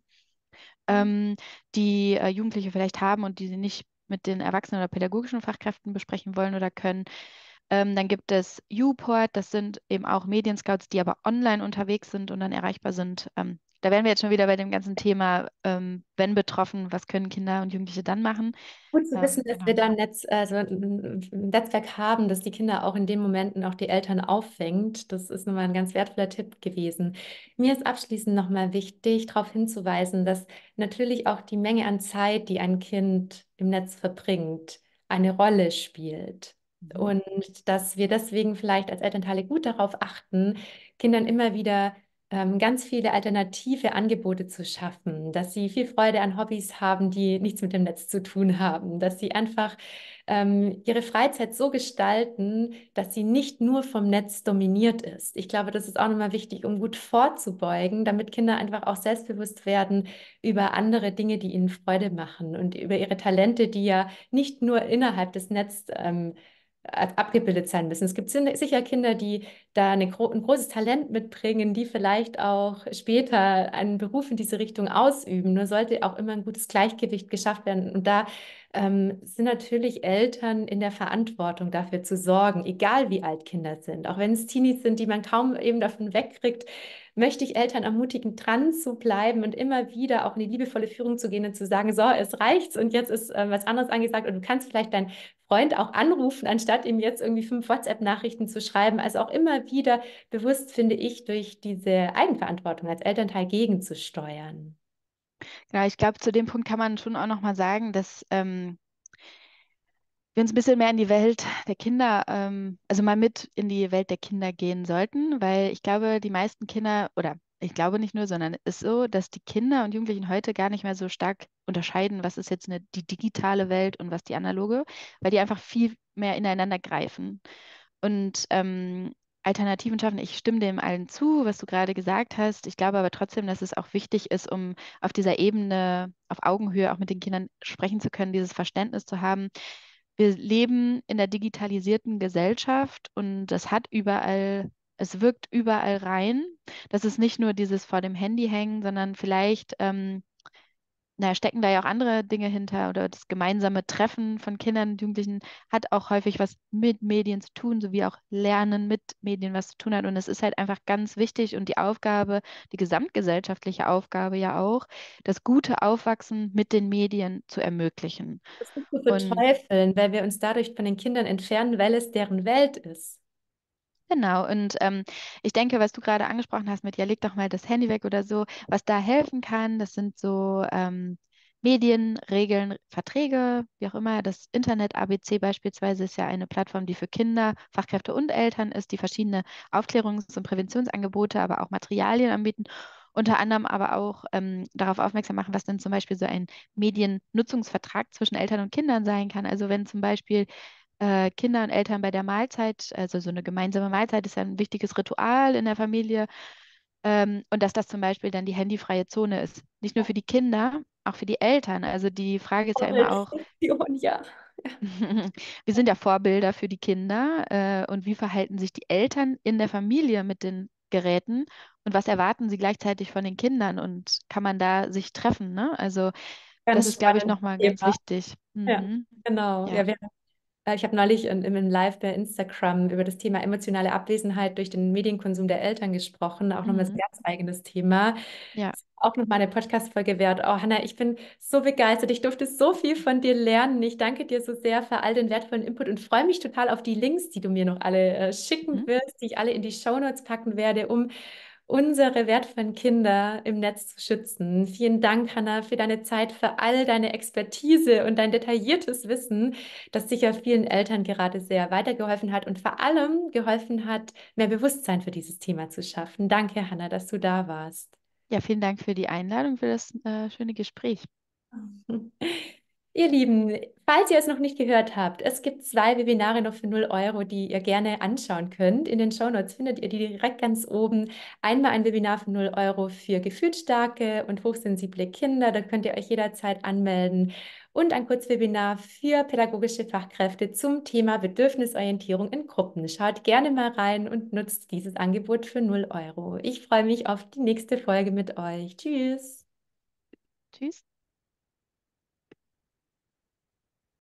mhm. ähm, die äh, Jugendliche vielleicht haben und die sie nicht mit den Erwachsenen oder pädagogischen Fachkräften besprechen wollen oder können. Ähm, dann gibt es Uport, das sind eben auch Medienscouts, die aber online unterwegs sind und dann erreichbar sind. Ähm, da wären wir jetzt schon wieder bei dem ganzen Thema, ähm, wenn betroffen, was können Kinder und Jugendliche dann machen? Gut zu ähm, wissen, dass genau. wir da ein, Netz, also ein Netzwerk haben, das die Kinder auch in den Momenten auch die Eltern auffängt. Das ist nochmal ein ganz wertvoller Tipp gewesen. Mir ist abschließend nochmal wichtig, darauf hinzuweisen, dass natürlich auch die Menge an Zeit, die ein Kind im Netz verbringt, eine Rolle spielt. Mhm. Und dass wir deswegen vielleicht als Elternteile gut darauf achten, Kindern immer wieder ähm, ganz viele alternative Angebote zu schaffen, dass sie viel Freude an Hobbys haben, die nichts mit dem Netz zu tun haben, dass sie einfach ähm, ihre Freizeit so gestalten, dass sie nicht nur vom Netz dominiert ist. Ich glaube, das ist auch nochmal wichtig, um gut vorzubeugen, damit Kinder einfach auch selbstbewusst werden über andere Dinge, die ihnen Freude machen und über ihre Talente, die ja nicht nur innerhalb des Netzes ähm, äh, abgebildet sein müssen. Es gibt sicher Kinder, die da eine, ein großes Talent mitbringen, die vielleicht auch später einen Beruf in diese Richtung ausüben. Nur sollte auch immer ein gutes Gleichgewicht geschafft werden. Und da ähm, sind natürlich Eltern in der Verantwortung, dafür zu sorgen, egal wie alt Kinder sind. Auch wenn es Teenies sind, die man kaum eben davon wegkriegt, möchte ich Eltern ermutigen, dran zu bleiben und immer wieder auch in die liebevolle Führung zu gehen und zu sagen, so, es reicht's und jetzt ist äh, was anderes angesagt und du kannst vielleicht dein Freund auch anrufen, anstatt ihm jetzt irgendwie fünf WhatsApp-Nachrichten zu schreiben. Also auch immer wieder bewusst, finde ich, durch diese Eigenverantwortung als Elternteil gegenzusteuern. Genau, ich glaube, zu dem Punkt kann man schon auch nochmal sagen, dass ähm, wir uns ein bisschen mehr in die Welt der Kinder, ähm, also mal mit in die Welt der Kinder gehen sollten, weil ich glaube, die meisten Kinder oder ich glaube nicht nur, sondern es ist so, dass die Kinder und Jugendlichen heute gar nicht mehr so stark unterscheiden, was ist jetzt eine, die digitale Welt und was die analoge, weil die einfach viel mehr ineinander greifen. Und ähm, Alternativen schaffen. Ich stimme dem allen zu, was du gerade gesagt hast. Ich glaube aber trotzdem, dass es auch wichtig ist, um auf dieser Ebene, auf Augenhöhe auch mit den Kindern sprechen zu können, dieses Verständnis zu haben. Wir leben in der digitalisierten Gesellschaft und das hat überall es wirkt überall rein. Das ist nicht nur dieses vor dem Handy hängen, sondern vielleicht ähm, na, stecken da ja auch andere Dinge hinter oder das gemeinsame Treffen von Kindern und Jugendlichen hat auch häufig was mit Medien zu tun, sowie auch Lernen mit Medien was zu tun hat. Und es ist halt einfach ganz wichtig und die Aufgabe, die gesamtgesellschaftliche Aufgabe ja auch, das gute Aufwachsen mit den Medien zu ermöglichen. Das ist zu beteufeln, weil wir uns dadurch von den Kindern entfernen, weil es deren Welt ist. Genau, und ähm, ich denke, was du gerade angesprochen hast mit, ja, leg doch mal das Handy weg oder so, was da helfen kann, das sind so ähm, Medien, Regeln, Verträge, wie auch immer. Das Internet ABC beispielsweise ist ja eine Plattform, die für Kinder, Fachkräfte und Eltern ist, die verschiedene Aufklärungs- und Präventionsangebote, aber auch Materialien anbieten unter anderem aber auch ähm, darauf aufmerksam machen, was denn zum Beispiel so ein Mediennutzungsvertrag zwischen Eltern und Kindern sein kann. Also wenn zum Beispiel äh, Kinder und Eltern bei der Mahlzeit, also so eine gemeinsame Mahlzeit ist ja ein wichtiges Ritual in der Familie. Ähm, und dass das zum Beispiel dann die handyfreie Zone ist. Nicht nur für die Kinder, auch für die Eltern. Also die Frage ist ja immer auch. *laughs* Ja. *laughs* wir sind ja Vorbilder für die Kinder äh, und wie verhalten sich die Eltern in der Familie mit den Geräten und was erwarten sie gleichzeitig von den Kindern und kann man da sich treffen? Ne? Also ganz das ist, glaube ich, nochmal ganz wichtig. Mhm. Ja, genau. Ja. Ja, wir äh, ich habe neulich in, in, einem Live bei Instagram über das Thema emotionale Abwesenheit durch den Medienkonsum der Eltern gesprochen. Auch mhm. nochmal ein ganz eigenes Thema. Ja. Auch nochmal eine Podcast-Folge wert. Oh, Hannah, ich bin so begeistert. Ich durfte so viel von dir lernen. Ich danke dir so sehr für all den wertvollen Input und freue mich total auf die Links, die du mir noch alle äh, schicken mhm. wirst, die ich alle in die Shownotes packen werde, um unsere wertvollen Kinder im Netz zu schützen. Vielen Dank, Hannah, für deine Zeit, für all deine Expertise und dein detailliertes Wissen, das sicher vielen Eltern gerade sehr weitergeholfen hat und vor allem geholfen hat, mehr Bewusstsein für dieses Thema zu schaffen. Danke, Hannah, dass du da warst. Ja, vielen Dank für die Einladung, für das äh, schöne Gespräch. *laughs* Ihr Lieben, falls ihr es noch nicht gehört habt, es gibt zwei Webinare noch für 0 Euro, die ihr gerne anschauen könnt. In den Shownotes findet ihr die direkt ganz oben. Einmal ein Webinar für 0 Euro für gefühlsstarke und hochsensible Kinder. Da könnt ihr euch jederzeit anmelden. Und ein Kurzwebinar für pädagogische Fachkräfte zum Thema Bedürfnisorientierung in Gruppen. Schaut gerne mal rein und nutzt dieses Angebot für 0 Euro. Ich freue mich auf die nächste Folge mit euch. Tschüss. Tschüss.